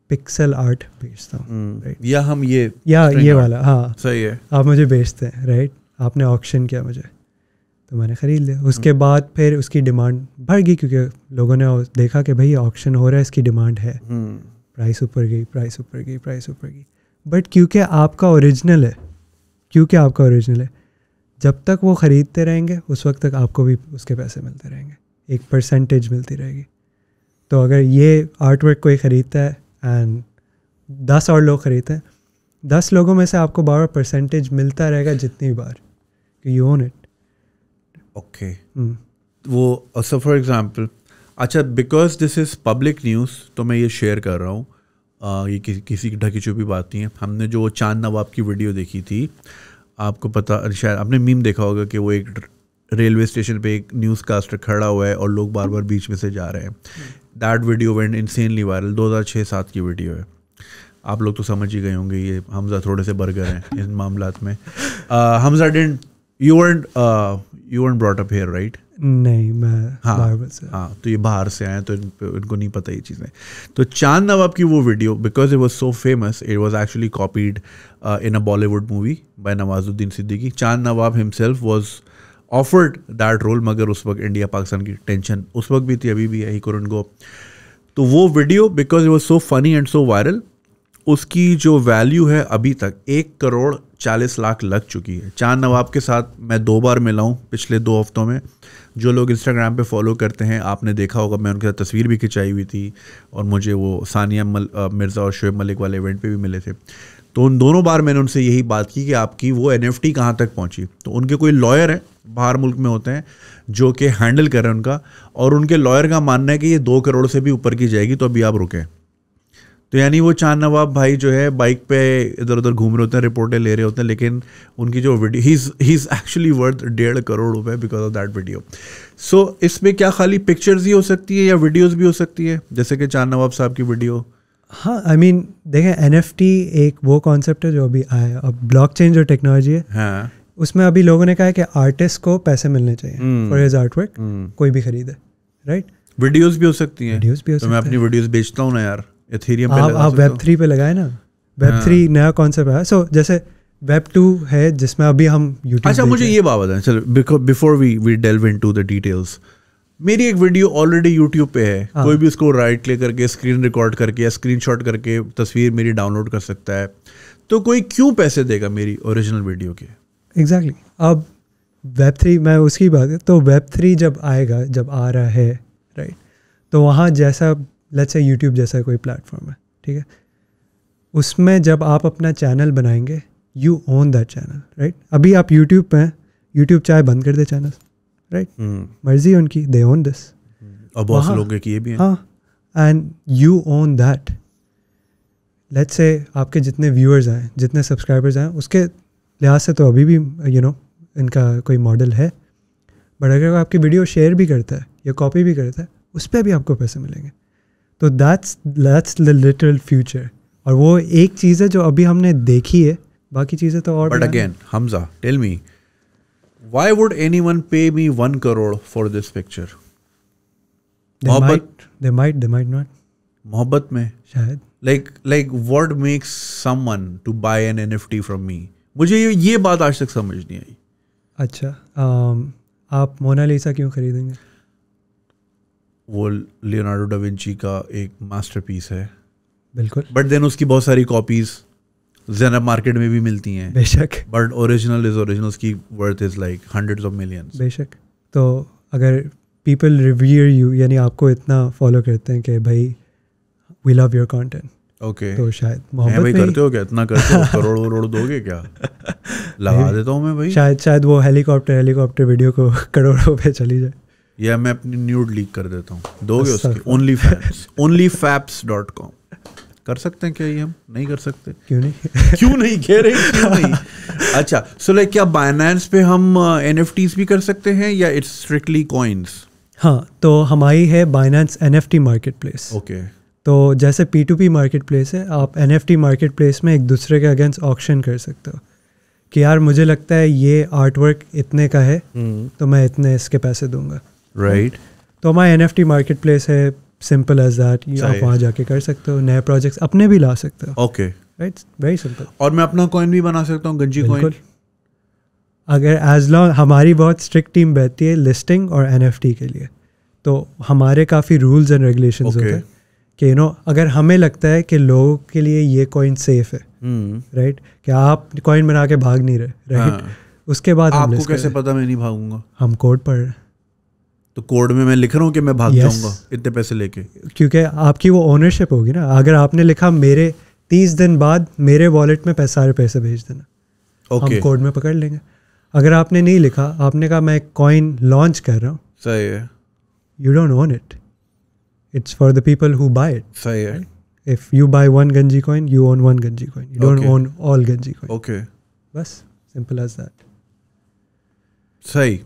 पिक्सल आर्ट भेजता हूँ राइट hmm. या हम ये या ये वाला हाँ सही है आप मुझे बेचते हैं राइट आपने ऑप्शन किया मुझे तो मैंने ख़रीद लिया hmm. उसके बाद फिर उसकी डिमांड बढ़ गई क्योंकि लोगों ने देखा कि भाई ऑक्शन हो रहा है इसकी डिमांड है प्राइस ऊपर गई प्राइस ऊपर गई प्राइस ऊपर गई बट क्योंकि आपका ओरिजिनल है क्योंकि आपका ओरिजिनल है जब तक वो ख़रीदते रहेंगे उस वक्त तक आपको भी उसके पैसे मिलते रहेंगे एक परसेंटेज मिलती रहेगी तो अगर ये आर्ट वर्क कोई ख़रीदता है एंड दस और लोग ख़रीदते हैं दस लोगों में से आपको बार बार परसेंटेज मिलता रहेगा जितनी बार यू ओन इट ओके वो सो फॉर एग्जांपल अच्छा because this is public news तो मैं ये शेयर कर रहा हूँ ये कि, किसी की ढकी छुपी बात नहीं है हमने जो चांद नवाब की वीडियो देखी थी आपको पता शायद आपने मीम देखा होगा कि वो एक रेलवे स्टेशन पे एक न्यूज़ कास्टर खड़ा हुआ है और लोग बार बार बीच में से जा रहे हैं that video went insanely viral दो हज़ार छः सात की वीडियो है आप लोग तो समझ ही गए होंगे ये हमजा थोड़े से बर्गर हैं इन मामला में Hamza didn't you and you and brought up here right नहीं मैं हाँ से हाँ तो ये बाहर से आए तो इनको नहीं पता ये चीज़ें तो चांद नवाब की वो video because it was so famous it was actually copied in a Bollywood movie by Nawazuddin Siddiqui Chand Nawab himself was offered that role मगर उस वक्त इंडिया पाकिस्तान की टेंशन उस वक्त भी थी अभी भी यही कुरन गो तो वो video because it was so funny and so viral उसकी जो वैल्यू है अभी तक एक करोड़ चालीस लाख लग चुकी है चांद नवाब के साथ मैं दो बार मिला हूँ पिछले दो हफ्तों में जो लोग इंस्टाग्राम पे फॉलो करते हैं आपने देखा होगा मैं उनके साथ तस्वीर भी खिंचाई हुई थी और मुझे वो सानिया मल मिर्ज़ा और शुएब मलिक वाले इवेंट पे भी मिले थे तो उन दोनों बार मैंने उनसे यही बात की कि आपकी वो एन एफ कहाँ तक पहुँची तो उनके कोई लॉयर हैं बाहर मुल्क में होते हैं जो कि हैंडल कर रहे हैं उनका और उनके लॉयर का मानना है कि ये दो करोड़ से भी ऊपर की जाएगी तो अभी आप रुकें तो यानी वो चांद नवाब भाई जो है बाइक पे इधर उधर घूम रहे होते हैं रिपोर्टें ले रहे होते हैं लेकिन उनकी जो वीडियो ही इज़ एक्चुअली वर्थ डेढ़ करोड़ रुपए because of that video so इसमें क्या खाली पिक्चर्स ही हो सकती है या वीडियोस भी हो सकती है जैसे कि चांद नवाब साहब की वीडियो हाँ आई मीन mean, देखें एन एक वो कॉन्सेप्ट है जो अभी आया है अब ब्लॉकचेन जो टेक्नोलॉजी है हाँ. उसमें अभी लोगों ने कहा है कि आर्टिस्ट को पैसे मिलने चाहिए फॉर हिज आर्ट वर्क कोई भी खरीदे राइट right? वीडियोस भी हो सकती हैं वीडियोस भी हो तो मैं अपनी वीडियोस बेचता हूँ ना यार एथेरियम पे आप वेब थ्री पे लगाए ना वेब थ्री हाँ। नया कॉन्सेप्ट है सो जैसे वेब टू है जिसमें अभी हम यूट्यूब अच्छा मुझे ये बात बताए चलो before we we delve into the details मेरी एक वीडियो ऑलरेडी यूट्यूब पे है हाँ. कोई भी उसको राइट क्लिक करके स्क्रीन रिकॉर्ड करके या शॉट करके तस्वीर मेरी डाउनलोड कर सकता है तो कोई क्यों पैसे देगा मेरी ओरिजिनल वीडियो के एग्जैक्टली exactly. अब वेब थ्री मैं उसकी बात तो वेब थ्री जब आएगा जब आ रहा है राइट तो वहाँ जैसा लेट्स से यूट्यूब जैसा कोई प्लेटफॉर्म है ठीक है उसमें जब आप अपना चैनल बनाएंगे you own that channel right अभी आप यूट्यूब पे हैं यूट्यूब चाहे बंद कर दे चैनल राइट हम्म। मर्जी उनकी दे ओन दिस और बहुत से लोग किए भी हैं हाँ and you own that let's say आपके जितने व्यूअर्स आए जितने सब्सक्राइबर्स हैं उसके लिहाज से तो अभी भी यू you नो know, इनका कोई मॉडल है बट अगर आपकी वीडियो शेयर भी करता है या कॉपी भी करता है उस पर भी आपको पैसे मिलेंगे तो that's that's the literal future और वो एक चीज़ है जो अभी हमने देखी है बाकी चीज़ें तो और but again Hamza tell me why would anyone pay me one crore for this picture मोहब्बत they might they might not मोहब्बत में शायद like like word makes someone to buy an NFT from me मुझे ये ये बात आज तक समझ नहीं आई अच्छा um, आप मोनालिसा क्यों खरीदेंगे वो लियोनार्डो डाविंची का एक मास्टरपीस है बिल्कुल बट देन उसकी बहुत सारी कॉपीज जैनब मार्केट में भी मिलती हैं बेशक बट ओरिजिनल इज ओरिजिनल उसकी worth is like hundred of million बेशक तो अगर पीपल रिव्यूर यू यानी आपको इतना फॉलो करते हैं कि भाई we love your content okay तो शायद मोहब्बत भाई करते हो क्या इतना करते हो करोड़ [LAUGHS] करोड़ दोगे क्या लगा देता हूँ मैं भाई शायद शायद वो हेलीकॉप्टर हेलीकॉप्टर वीडियो को [LAUGHS] करोड़ों पे चली जाए या मैं अपनी न्यूड लीक कर देता हूँ दोगे उसके OnlyFans OnlyFans dot com कर सकते हैं क्या ये हम नहीं कर सकते क्यों नहीं क्यों नहीं कह रहे क्यों नहीं अच्छा सो so लाइक like, क्या बाइनेंस पे हम एन uh, भी कर सकते हैं या इट्स स्ट्रिक्टली कॉइन्स हाँ तो हमारी है Binance N F T marketplace okay तो जैसे P to P marketplace है आप N F T marketplace में एक दूसरे के अगेंस्ट ऑक्शन कर सकते हो कि यार मुझे लगता है ये आर्ट वर्क इतने का है hmm. तो मैं इतने इसके पैसे दूंगा राइट तो हमारा N F T marketplace है सिंपल एज दैट आप वहाँ जाके कर सकते हो नए प्रोजेक्ट्स अपने भी ला सकते हो ओके राइट वेरी सिंपल और मैं अपना कॉइन भी बना सकता हूँ गंजी कॉइन अगर एज लॉन्ग हमारी बहुत स्ट्रिक्ट टीम बैठती है लिस्टिंग और एन एफ टी के लिए तो हमारे काफ़ी रूल्स एंड रेगुलेशन होते हैं कि यू नो अगर हमें लगता है कि लोगों के लिए ये कॉइन सेफ है राइट hmm. right? कि आप कॉइन बना के भाग नहीं रहे राइट हाँ। right? हाँ. उसके बाद आपको कैसे पता मैं नहीं भागूंगा हम कोर्ट पढ़ रहे हैं तो कोड में मैं लिख रहा हूँ कि मैं भाग yes. जाऊंगा इतने पैसे लेके क्योंकि आपकी वो ओनरशिप होगी ना अगर आपने लिखा मेरे तीस दिन बाद मेरे वॉलेट में पैसे सारे पैसे भेज देना okay. हम कोड में पकड़ लेंगे अगर आपने नहीं लिखा आपने कहा मैं कॉइन लॉन्च कर रहा हूँ सही है you don't own it it's for the people who buy it सही है if you buy one Ganji coin you own one Ganji coin you don't own all Ganji coin okay बस सिंपल एज दैट सही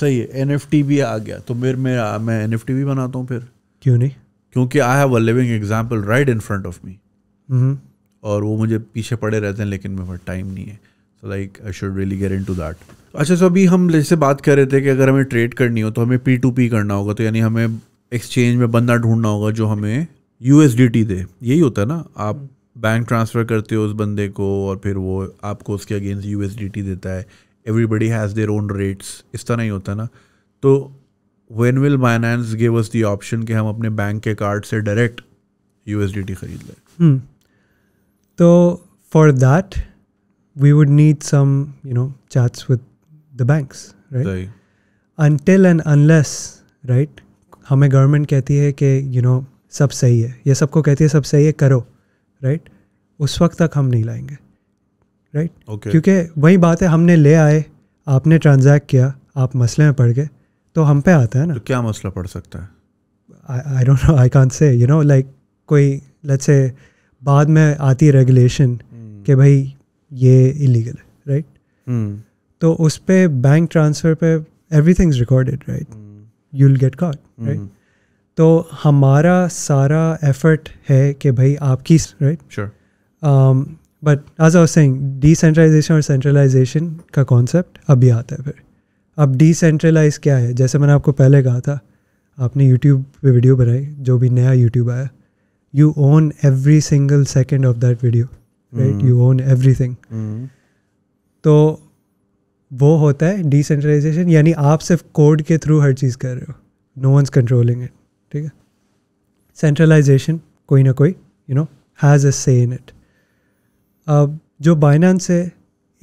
सही है एन भी आ गया तो मेरे में मैं एन भी बनाता हूँ फिर क्यों नहीं क्योंकि I have a living example right in front of me और वो मुझे पीछे पड़े रहते हैं लेकिन मेरे पास टाइम नहीं है so like I should really get into that अच्छा सो अभी हम जैसे बात कर रहे थे कि अगर हमें ट्रेड करनी हो तो हमें पी टू पी करना होगा तो यानी हमें एक्सचेंज में बंदा ढूंढना होगा जो हमें यू एस डी टी दे यही होता है ना आप बैंक हम्म। ट्रांसफ़र करते हो उस बंदे को और फिर वो आपको उसके against U S D T देता है everybody has their own rates इस तरह ही होता है ना तो when will Binance give us the option कि हम अपने बैंक के कार्ड से direct U S D T खरीद लें hmm. तो for that we would need some you know chats with the banks right? right. Until and हमें government कहती है कि यू नो सब सही है ये सबको कहती है सब सही है करो राइट right? उस वक्त तक हम नहीं लाएंगे राइट right? okay. क्योंकि वही बात है हमने ले आए आपने ट्रांजैक्ट किया आप मसले में पड़ गए तो हम पे आता है ना तो क्या मसला पड़ सकता है I don't know I can't say you know like कोई लेट्स से बाद में आती रेगुलेशन hmm. कि भाई ये इलीगल है राइट right? hmm. तो उस पर बैंक ट्रांसफ़र पे everything is recorded right you will get caught right तो हमारा सारा एफर्ट है कि भाई आपकी right right? sure. um, but as I saying decentralization और सेंट्रलाइजेशन का कॉन्सेप्ट अभी आता है फिर अब डिसेंट्रलाइज क्या है जैसे मैंने आपको पहले कहा था आपने यूट्यूब पे वीडियो बनाई जो भी नया यूट्यूब आया you own every single second of that video right you own everything तो वो होता है डिसेंट्रलाइजेशन यानी आप सिर्फ कोड के थ्रू हर चीज़ कर रहे हो नो वंस कंट्रोलिंग इट ठीक है सेंट्रलाइजेशन कोई ना कोई you know has a say in it अब uh, जो बाइनेंस है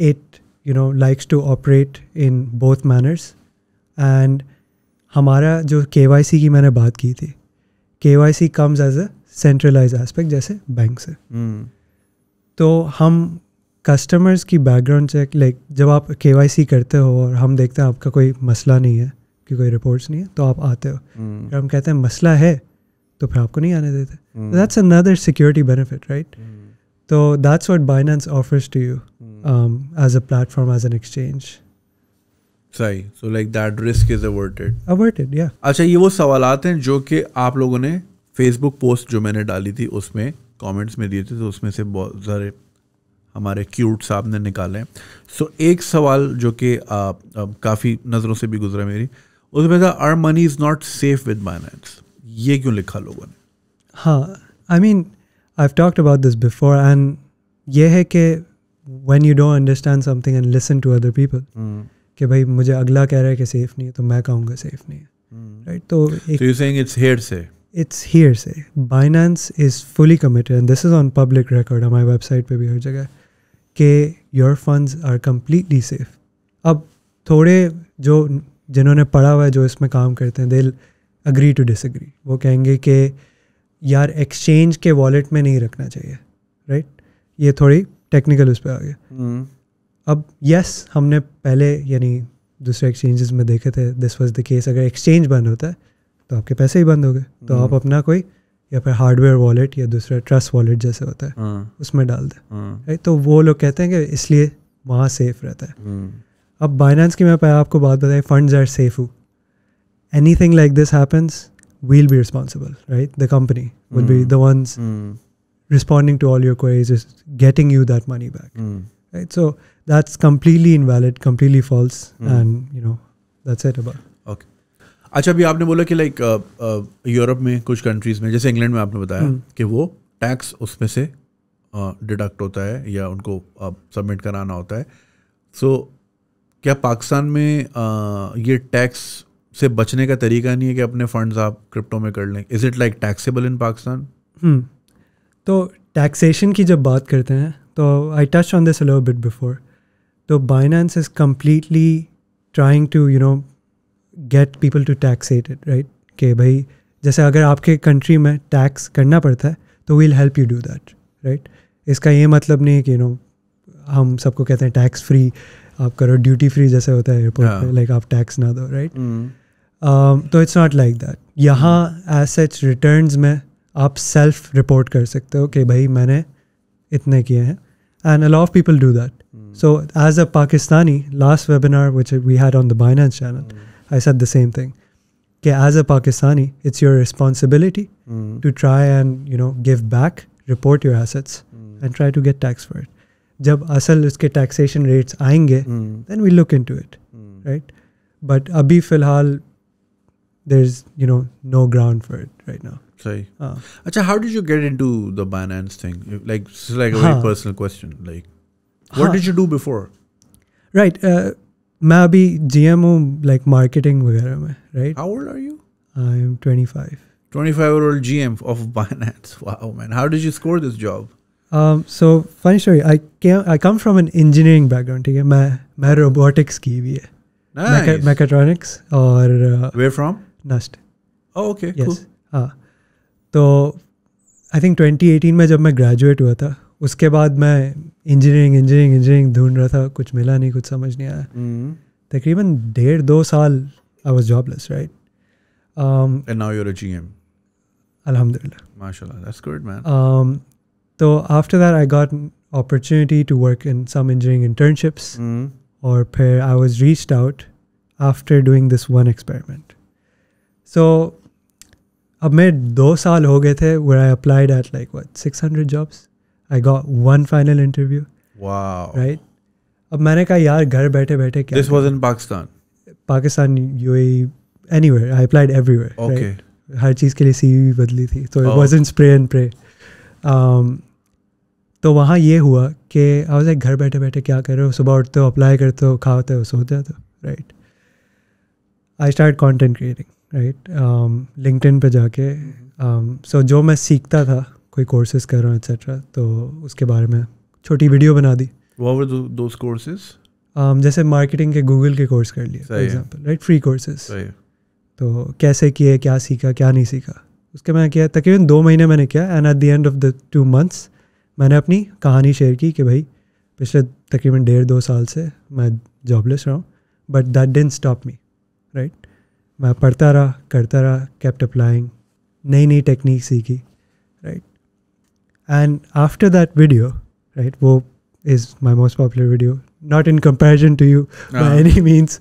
it you know likes to operate in both manners and हमारा जो के की मैंने बात की थी के comes as a centralize aspect जैसे बैंक से mm. तो हम कस्टमर्स की बैकग्राउंड चेक लाइक जब आप के करते हो और हम देखते हैं आपका कोई मसला नहीं है कि कोई रिपोर्ट्स नहीं है तो आप आते हो अगर mm. हम कहते हैं मसला है तो फिर आपको नहीं आने देते that's another security benefit right तो that's what Binance offers to you as a platform as an exchange सही so like that risk is averted averted या अच्छा ये वो सवाल आते हैं जो कि आप लोगों ने फेसबुक पोस्ट जो मैंने डाली थी उसमें कमेंट्स में दिए थे तो उसमें से बहुत सारे हमारे क्यूट साहब ने निकाले हैं सो so, एक सवाल जो कि काफ़ी नज़रों से भी गुजरा मेरी उसमें था our money is not safe with Binance ये क्यों लिखा लोगों ने हाँ I mean I've talked about this before, and ये है कि when you don't understand something and listen to other people mm. कि भाई मुझे अगला कह सेफ नहीं है तो मैं कहूँगा सेफ नहीं है तो so you're saying it's hearsay it's hearsay Binance is fully committed and this is on public record on my website पे भी हर जगह कि your funds are completely safe अब थोड़े जो जिन्होंने पढ़ा हुआ है जो इसमें काम करते हैं they'll agree to disagree वो कहेंगे कि यार एक्सचेंज के वॉलेट में नहीं रखना चाहिए राइट ये थोड़ी टेक्निकल उस पर आ गया hmm. अब यस हमने पहले यानी दूसरे एक्सचेंजेस में देखे थे दिस वॉज द केस अगर एक्सचेंज बंद होता है तो आपके पैसे ही बंद हो गए तो hmm. आप अपना कोई या फिर हार्डवेयर वॉलेट या दूसरा ट्रस्ट वॉलेट जैसे होता है hmm. उसमें डाल दें राइट तो वो लोग कहते हैं कि इसलिए वहाँ सेफ रहता है अब बाइनेंस की मैं आपको बात बताई फंड आर सेफ हूँ anything like this happens we'll be responsible, right? The company will mm. be hmm. the ones mm. responding to all your queries, is getting you that money back, mm. right? So that's completely invalid, completely false, hmm. and you know that's it about. Okay. अच्छा अभी आपने बोला कि like Europe uh, uh, में कुछ countries में जैसे England में आपने बताया hmm. कि वो टैक्स उसमें से डिडक्ट uh, होता है या उनको सबमिट कराना होता है सो क्या पाकिस्तान में ये टैक्स से बचने का तरीका नहीं है कि अपने फंड्स आप क्रिप्टो में कर लें is it like taxable in Pakistan तो टैक्सेशन की जब बात करते हैं तो आई टच ऑन दिस अलो बिट बिफोर तो Binance is completely trying to you know get people to tax right कि भाई जैसे अगर आपके कंट्री में टैक्स करना पड़ता है तो we'll help you do that right इसका ये मतलब नहीं है कि यू नो हम सबको कहते हैं टैक्स फ्री आप करो ड्यूटी फ्री जैसे होता है एयरपोर्ट yeah. हाँ। पे लाइक आप टैक्स ना दो राइट right? mm. Um, तो इट्स नॉट लाइक दैट यहाँ एज रिटर्न में आप सेल्फ रिपोर्ट कर सकते हो कि भाई मैंने इतने किए हैं and a of people do that so as a Pakistani last webinar which we had on the Binance channel I said the same thing कि as a Pakistani it's your responsibility to try and you know give back report your assets and try to get tax for it जब असल उसके taxation rates आएंगे then we look into it right but अभी फ़िलहाल there's you know no ground for it right now. Sorry. Uh, Achha, how did you get into the Binance thing? Like, this is like a huh. very personal question. Like, what huh. did you do before? Right. Uh, मैं अभी जी like marketing वगैरह में Right. How old are you? I'm 25 25 year old GM of [LAUGHS] Binance wow man how did you score this job um so funny story I came I come from an engineering background ठीक है मैं मैं robotics की भी है nice. mecha, mechatronics और uh, where from नस्ट okay yes हाँ तो आई थिंक 2018 में जब मैं ग्रेजुएट हुआ था उसके बाद मैं इंजीनियरिंग इंजीनियरिंग इंजीनियरिंग ढूंढ रहा था कुछ मिला नहीं कुछ समझ नहीं आया hmm. तकरीबन डेढ़ दो साल आई वॉज जॉबलेस राइट तो after that I got opportunity to work in some engineering internships और फिर I was reached out after doing this one experiment so अब मैं दो साल हो गए थे वे I applied at like what six hundred jobs I got one final interview right अब मैंने कहा यार घर बैठे बैठे क्या this was in Pakistan Pakistan anywhere I applied everywhere हर चीज़ के लिए सी भी बदली थी तो it was in spray and pray तो वहाँ ये हुआ कि आई वॉज लाइक घर बैठे बैठे क्या कर रहे हो सुबह उठते हो अप्लाई करते हो खाते हो सोते जाते हो right I start content creating right LinkedIn um, पे जाके सो mm-hmm. um, जो मैं सीखता था कोई कोर्सेज कर रहा हूँ एक्सेट्रा तो उसके बारे में छोटी वीडियो बना दी कोर्सेज um, जैसे मार्केटिंग के गूगल के कोर्स कर लिए for example right free courses तो कैसे किए क्या सीखा क्या नहीं सीखा उसके मैंने किया तकरीबन दो महीने मैंने किया and at the end of the two months मैंने अपनी कहानी शेयर की कि भाई पिछले तकरीबन डेढ़ दो साल से मैं जॉबलेस रहा हूँ but that didn't stop me right मैं पढ़ता रहा करता रहा कैप्ट अप्लाइंग नई नई टेक्निक सीखी right and after that video right वो is my most popular video not in comparison to you by any means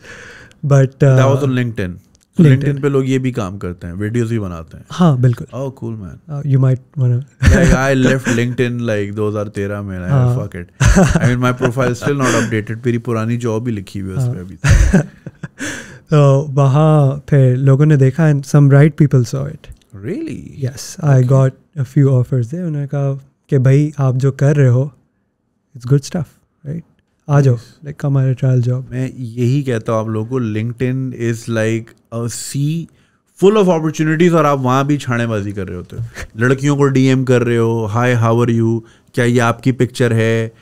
but LinkedIn LinkedIn. पे लोग ये भी काम करते हैं वीडियोस भी बनाते हैं हाँ बिल्कुल oh cool man you might like I left LinkedIn like 2013 में I fuck it I mean my profile still not updated मेरी पुरानी जॉब भी लिखी हुई है उस पे हाँ। अभी [LAUGHS] तो वहाँ waha लोगों ने देखा dekha and some right people saw it. Really? Yes, okay. I got a few उन्होंने कहा कि भाई आप जो कर रहे हो इट्स गुड स्टफ राइट आ जाओ लाइक हमारे ट्रायल जॉब मैं यही कहता हूँ आप लोगों को in is like a sea full of opportunities और आप वहाँ भी छाणेबाजी कर रहे होते हो [LAUGHS] लड़कियों को डीएम कर रहे हो हाय हाउ आर यू क्या ये आपकी पिक्चर है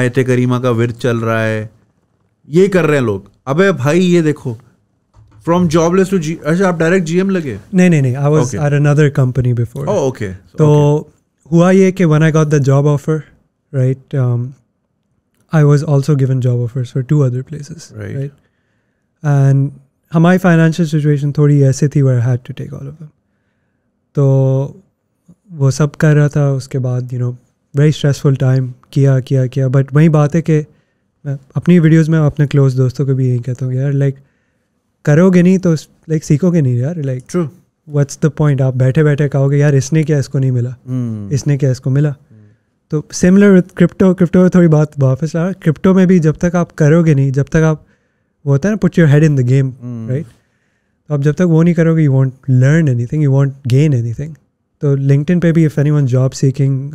आयत करीमा का विरत चल रहा है ये कर रहे हैं लोग अबे भाई ये देखो फ्रॉम जॉबलेस टू जी अच्छा आप डायरेक्ट एम लगे नहीं नहीं नहीं I was at another company before oh okay तो हुआ ये कि when I got the job offer right I was also given job offers for two other places right and हमारी फाइनेंशियल सिचुएशन थोड़ी ऐसे थी where had to take all of them तो वो सब कर रहा था उसके बाद you know very stressful time किया किया किया बट वही बात है कि मैं अपनी वीडियोज़ में अपने क्लोज दोस्तों को भी यही कहता हूँ यार लाइक like, करोगे नहीं तो लाइक सीखोगे नहीं यार like true what's the point आप बैठे बैठे कहोगे यार इसने क्या इसको नहीं मिला hmm. इसने क्या इसको मिला hmm. तो सिमिलर विथ क्रिप्टो क्रिप्टो में थोड़ी बात वापस आ क्रिप्टो में भी जब तक आप करोगे नहीं जब तक आप वो होता है ना put your head in the game right तो आप जब तक वो नहीं करोगे you won't learn anything you won't gain anything तो लिंकटिन पे भी if anyone job seeking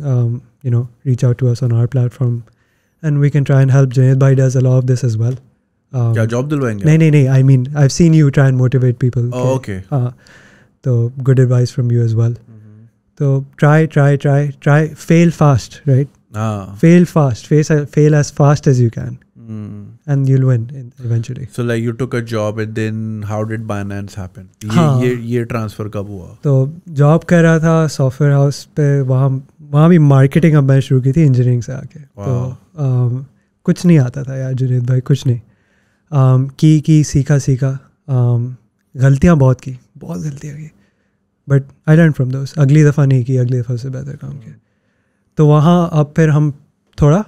you know reach out to us on our platform and we can try and help Junaid by does a of this is well क्या job दिलवाएंगे नहीं नहीं नहीं I mean I seen you try and motivate people okay तो good advice from you as well तो try try try try fail fast right fail fast face fail as fast as you and you'll win eventually so like you took a job and then how did binance happen ye ye transfer kab hua to job kar raha tha software house pe wahan wahan bhi marketing ab main shuru ki thi engineering se aake wow. to um, कुछ नहीं आता था यार जुनेद भाई कुछ नहीं Um, की की सीखा सीखा um, गलतियाँ बहुत की बहुत गलतियाँ की बट आई लर्न फ्रॉम दोस्त अगली दफ़ा नहीं की अगली दफ़ा से बेहतर काम किया तो वहाँ अब फिर हम थोड़ा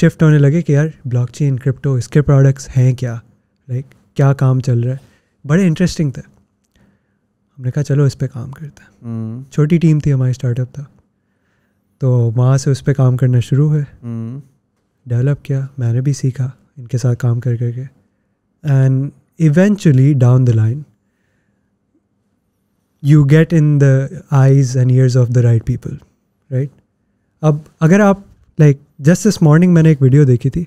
शिफ्ट होने लगे कि यार ब्लॉकचेन क्रिप्टो इसके प्रोडक्ट्स हैं क्या लाइक क्या काम चल रहा है बड़े इंटरेस्टिंग थे हमने कहा चलो इस पर काम करते हैं mm. छोटी टीम थी हमारी स्टार्टअप था तो वहाँ से उस पर काम करना शुरू है डेवलप mm. किया मैंने भी सीखा इनके साथ काम कर करके and eventually down the line you get in the eyes and ears of the right people right ab agar aap like just this morning maine ek video dekhi thi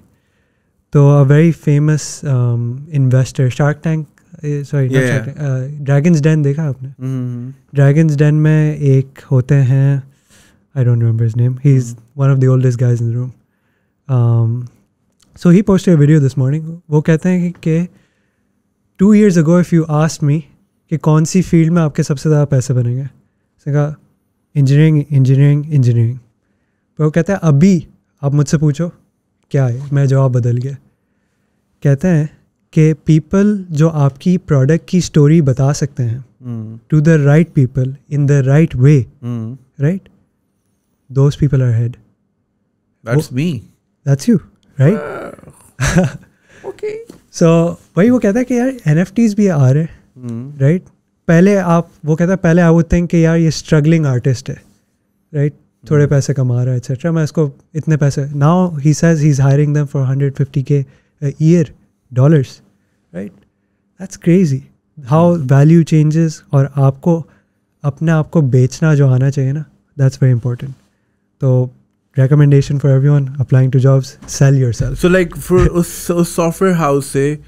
to a very famous um, investor shark tank eh, sorry yeah, uh, dragons den dekha mm-hmm. aapne dragons den mein ek hote hain i don't remember his name he's mm. one of the oldest guys in the room um, so he a video this morning वो कहते हैं कि two years ago if you asked me कि कौन सी field में आपके सबसे ज़्यादा पैसे बनेंगे उसने कहा इंजीनियरिंग इंजीनियरिंग इंजीनियरिंग वो कहते हैं अभी आप मुझसे पूछो क्या है मैं जवाब बदल गया कहते हैं कि पीपल जो आपकी प्रोडक्ट की स्टोरी बता सकते हैं to the right people in the right way right those people are head that's me that's you right okay so वही वो कहता है कि यार एन भी आ रहे हैं राइट hmm. पहले आप वो कहता है पहले आई वुड थिंक कि यार ये स्ट्रगलिंग आर्टिस्ट है राइट थोड़े hmm. पैसे कमा रहा है एक्सेट्रा मैं इसको इतने पैसे now he says he is hiring them for hundred fifty K year dollars right that's crazy how value changes और आपको अपने आप को बेचना जो आना चाहिए ना दैट्स वेरी इंपॉर्टेंट तो recommendation for everyone applying to jobs sell yourself so like for [LAUGHS] a, software house say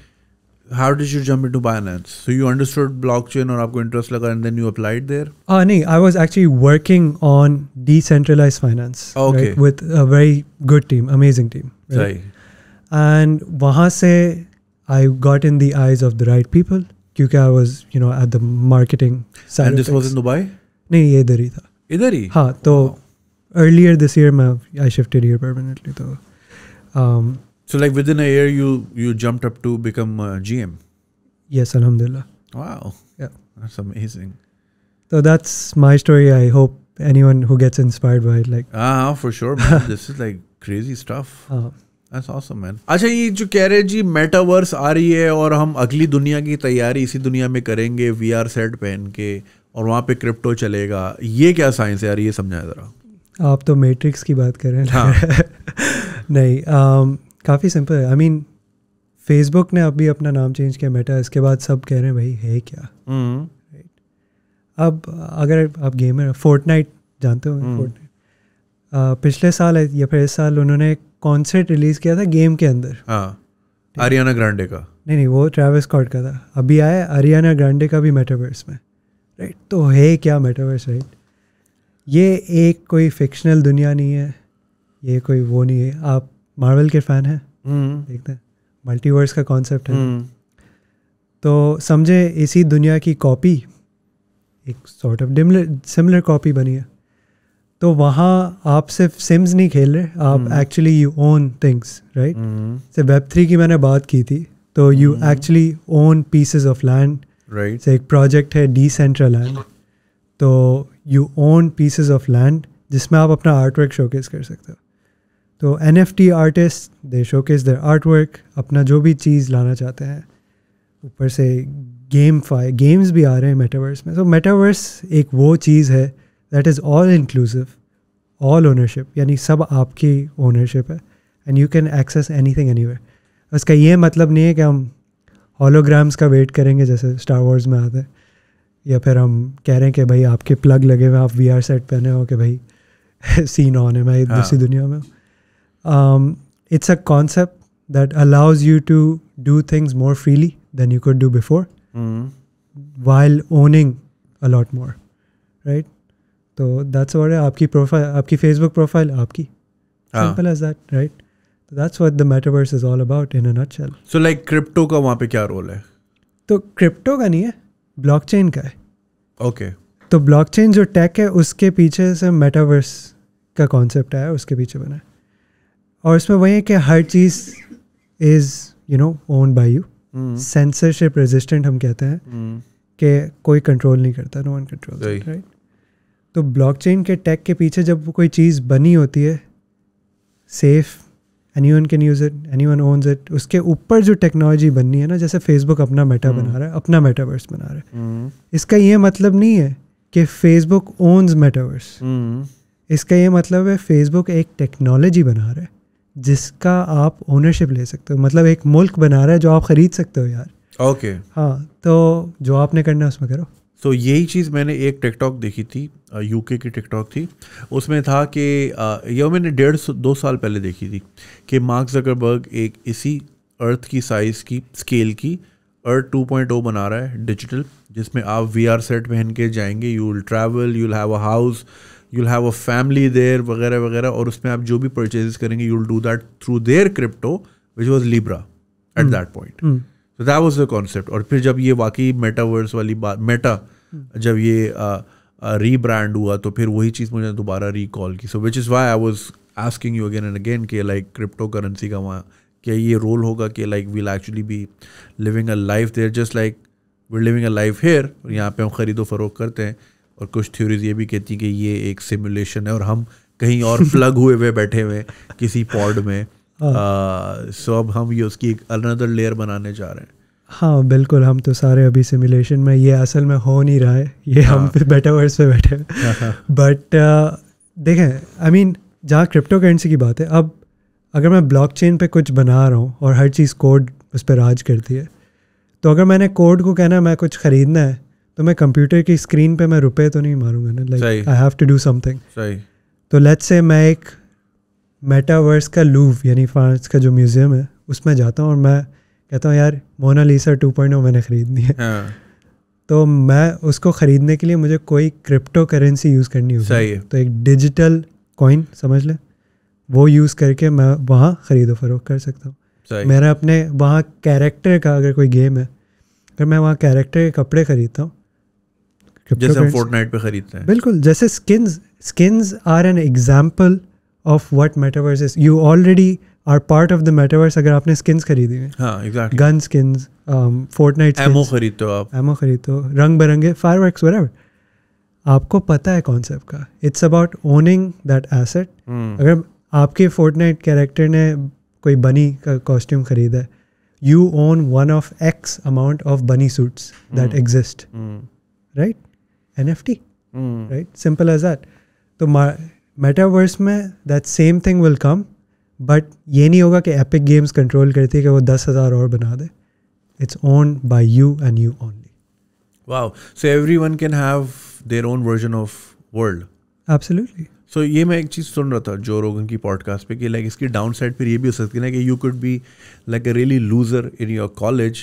how did you jump into binance so you understood blockchain or aapko interest like and then you applied there ah uh, no i was actually working on decentralized finance okay. Right, with a very good team amazing team right, and wahan i got in the eyes of the right people because I was, you know, at the marketing. Side and this was was in नहीं ये इधर ही था इधर ही हाँ तो wow. earlier this year, my, I shifted here permanently. So, um, so like within a year, you you jumped up to become a GM. Yes, Alhamdulillah. Wow. Yeah, that's amazing. So that's my story. I hope anyone who gets inspired by it, like ah, for sure, man. this is like crazy stuff. Uh, That's awesome, man. अच्छा ये जो कह रहे जी metaverse आ रही है और हम अगली दुनिया की तैयारी इसी दुनिया में करेंगे वी आर सेट पहन के और वहाँ पे क्रिप्टो चलेगा ये क्या साइंस है यार ये समझाए ज़रा आप तो मैट्रिक्स की बात कर रहे हैं हाँ. [LAUGHS] नहीं um, काफ़ी सिंपल है आई मीन फेसबुक ने अभी अपना नाम चेंज किया मेटा इसके बाद सब कह रहे हैं भाई है क्या mm. अब अगर आप गेमर फोर्टनाइट जानते हो mm. हम्म। uh, पिछले साल या फिर इस साल उन्होंने कॉन्सर्ट रिलीज किया था गेम के अंदर हरियाणा आरियाना ग्रांडे का नहीं नहीं वो ट्रैवल स्कॉट का था अभी आया हरियाणा ग्रांडे का भी मेटावर्स में राइट तो है क्या मेटावर्स राइट ये एक कोई फिक्शनल दुनिया नहीं है ये कोई वो नहीं है आप मार्वल के फ़ैन हैं हम्म। देखते हैं मल्टीवर्स का कॉन्सेप्ट है हम्म। तो समझे इसी दुनिया की कॉपी एक sort of similar similar copy बनी है तो वहाँ आप सिर्फ सिम्स नहीं खेल रहे आप actually you own things right से वेब थ्री की मैंने बात की थी तो you actually own pieces of land right से एक प्रोजेक्ट है डी सेंट्रल लैंड तो you own pieces of land जिसमें आप अपना आर्ट वर्क शोकेस कर सकते हो तो N F T artist they showcase their art work अपना जो भी चीज़ लाना चाहते हैं ऊपर से गेम फाइ गेम्स भी आ रहे हैं मेटावर्स में सो so, मेटावर्स एक वो चीज़ है that is all inclusive all ownership यानी सब आपकी ओनरशिप है and you can access anything any उसका ये मतलब नहीं है कि हम हॉलोग्राम्स का वेट करेंगे जैसे स्टार वॉर्स में आते हैं या फिर हम कह रहे हैं कि भाई आपके प्लग लगे हुए आप वी आर सेट पहने हो कि भाई सीन [LAUGHS] ऑन है मैं दूसरी हाँ। दुनिया में it's a concept that allows you to do things more freely than you could do before while owning a lot more right तो दैट्स वॉट है आपकी प्रोफाइल आपकी फेसबुक प्रोफाइल आपकी simple as that right that's what the metaverse is all about in a nutshell so like crypto का वहाँ पे क्या role है तो क्रिप्टो का नहीं है ब्लॉकचेन का है ओके okay. तो ब्लॉकचेन जो टेक है उसके पीछे से मेटावर्स का कॉन्सेप्ट आया उसके पीछे बना है और उसमें वही है कि हर चीज़ is you know own by you censorship resistant हम कहते हैं mm. कि कोई कंट्रोल नहीं करता नो वन कंट्रोल राइट तो ब्लॉकचेन के टेक के पीछे जब कोई चीज़ बनी होती है safe anyone can use it anyone owns it उसके ऊपर जो टेक्नोलॉजी बननी है ना जैसे फेसबुक अपना मेटा hmm. बना रहा है अपना मेटावर्स बना रहा है hmm. इसका ये मतलब नहीं है कि फेसबुक ओन्स मेटावर्स इसका ये मतलब है फेसबुक एक टेक्नोलॉजी बना रहा है जिसका आप ओनरशिप ले सकते हो मतलब एक मुल्क बना रहा है जो आप ख़रीद सकते हो यार ओके okay. हाँ तो जो आपने करना है उसमें करो सो so, यही चीज़ मैंने एक टिकटॉक देखी थी यूके की टिकटॉक थी उसमें था कि यह मैंने डेढ़ सौ दो साल पहले देखी थी कि मार्क जकरबर्ग एक इसी अर्थ की साइज़ की स्केल की अर्थ 2.0 बना रहा है डिजिटल जिसमें आप वी आर सेट पहन के जाएंगे you will travel you will have a house you will have a family there वगैरह वगैरह और उसमें आप जो भी परचेज करेंगे you will do that through their crypto which was Libra at that point so that was the concept और फिर जब ये वाकई मेटावर्स वाली बात मेटा हम्म। जब ये रीब्रांड हुआ तो फिर वही चीज़ मुझे दोबारा रिकॉल की so which is why I was asking you again and again के लाइक क्रिप्टो करेंसी का वहाँ क्या ये रोल होगा कि like we'll actually be living a life there just like we living a life here और यहाँ पे हम ख़रीदो फरोख करते हैं और कुछ थ्योरीज ये भी कहती हैं कि ये एक सिमुलेशन है और हम कहीं और प्लग [LAUGHS] हुए हुए बैठे हुए किसी पॉड में सो हाँ। अब हम ये उसकी एक अनदर लेयर बनाने जा रहे हैं हाँ बिल्कुल हम तो सारे अभी सिमुलेशन में ये असल में हो नहीं रहा है ये हाँ. हम पे मेटावर्स पे बैठे बट हाँ, हाँ। देखें आई मीन जहाँ क्रिप्टो करेंसी की बात है अब अगर मैं ब्लॉकचेन पे कुछ बना रहा हूँ और हर चीज़ कोड उस पर राज करती है तो अगर मैंने कोड को कहना है मैं कुछ ख़रीदना है तो मैं कंप्यूटर की स्क्रीन पे मैं रुपए तो नहीं मारूंगा ना like I have to do something तो लेट्स से मैं एक मेटावर्स का लूव यानी फ्रांस का जो म्यूज़ियम है उसमें जाता हूँ और मैं कहता हूँ यार लीसा टू पॉइंट मैंने ख़रीदनी है हाँ। तो मैं उसको ख़रीदने के लिए मुझे कोई क्रिप्टो करेंसी यूज़ करनी होगी सही है तो एक डिजिटल कॉइन समझ लें वो यूज़ करके मैं वहाँ ख़रीदो फरोख कर सकता हूँ मेरा अपने वहाँ कैरेक्टर का अगर कोई गेम है अगर मैं वहाँ कैरेक्टर के कपड़े ख़रीदता हूँ जैसे हम फोर्टनाइट पे खरीदते हैं बिल्कुल जैसे skins skins are an example of what metaverse is you already are part of the metaverse अगर आपने स्किन्स खरीदी हैं गन स्किन्स फोर्टनाइट एमओ खरीदते हो आप एमो खरीदते रंग बिरंगे फायर बराबर आपको पता है कॉन्सेप्ट का it's about owning that asset अगर आपके फोर्ट नाइट कैरेक्टर ने कोई बनी का कॉस्ट्यूम खरीदा है you own one of X amount of bunny suits that exist right N F T right simple as that तो मेटावर्स में that same thing will come but ये नहीं होगा कि एपिक गेम्स कंट्रोल करती है कि वो दस हज़ार और बना दे it's own by you and you only wow so everyone can have their own version of world absolutely so ये मैं एक चीज़ सुन रहा था जो रोगन की पॉडकास्ट पे कि लाइक इसकी डाउन साइड पर ये भी हो सकती है ना कि you could be like a really loser in your college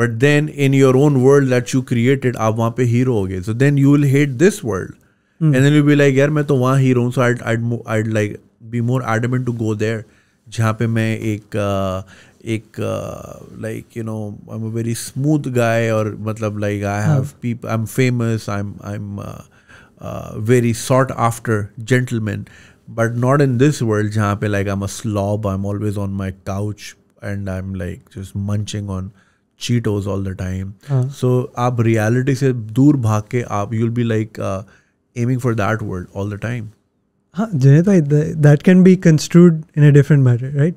but then in your own world that you created आप वहाँ पे हीरो हो गए so then you will hate this world Mm. And then you'll be like, yeah, मैं तो वहाँ hero हूँ so I'd, I'd, I'd like be more adamant to go there जहाँ पे मैं एक एक like you know I am a very smooth guy और मतलब like I have people I am famous I am I am very sort after gentleman but not in this world जहाँ पे like I am a slob I am always on my couch and I am like just munching on Cheetos all the time so आप reality से दूर भाग के आप you'll be like aiming for that world all the time. That can be construed in a different matter right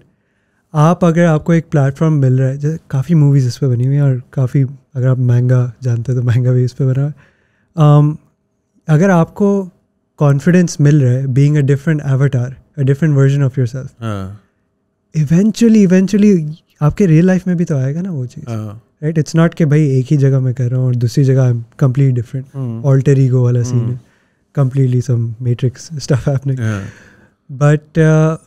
आप अगर आपको एक प्लेटफॉर्म मिल रहा है जैसे काफ़ी मूवीज़ इस पर बनी हुई हैं और काफ़ी अगर आप महंगा जानते हो तो महंगा भी इस पर बना um, अगर आपको कॉन्फिडेंस मिल रहा है being a different avatar a different version of yourself eventually eventually आपके रियल लाइफ में भी तो आएगा ना वो चीज़ राइट इट्स नॉट कि भाई एक ही जगह मैं कर रहा हूँ और दूसरी जगह I am complete different alter ego वाला सीन हम्म। है completely some matrix [LAUGHS] stuff happening. Yeah. But uh,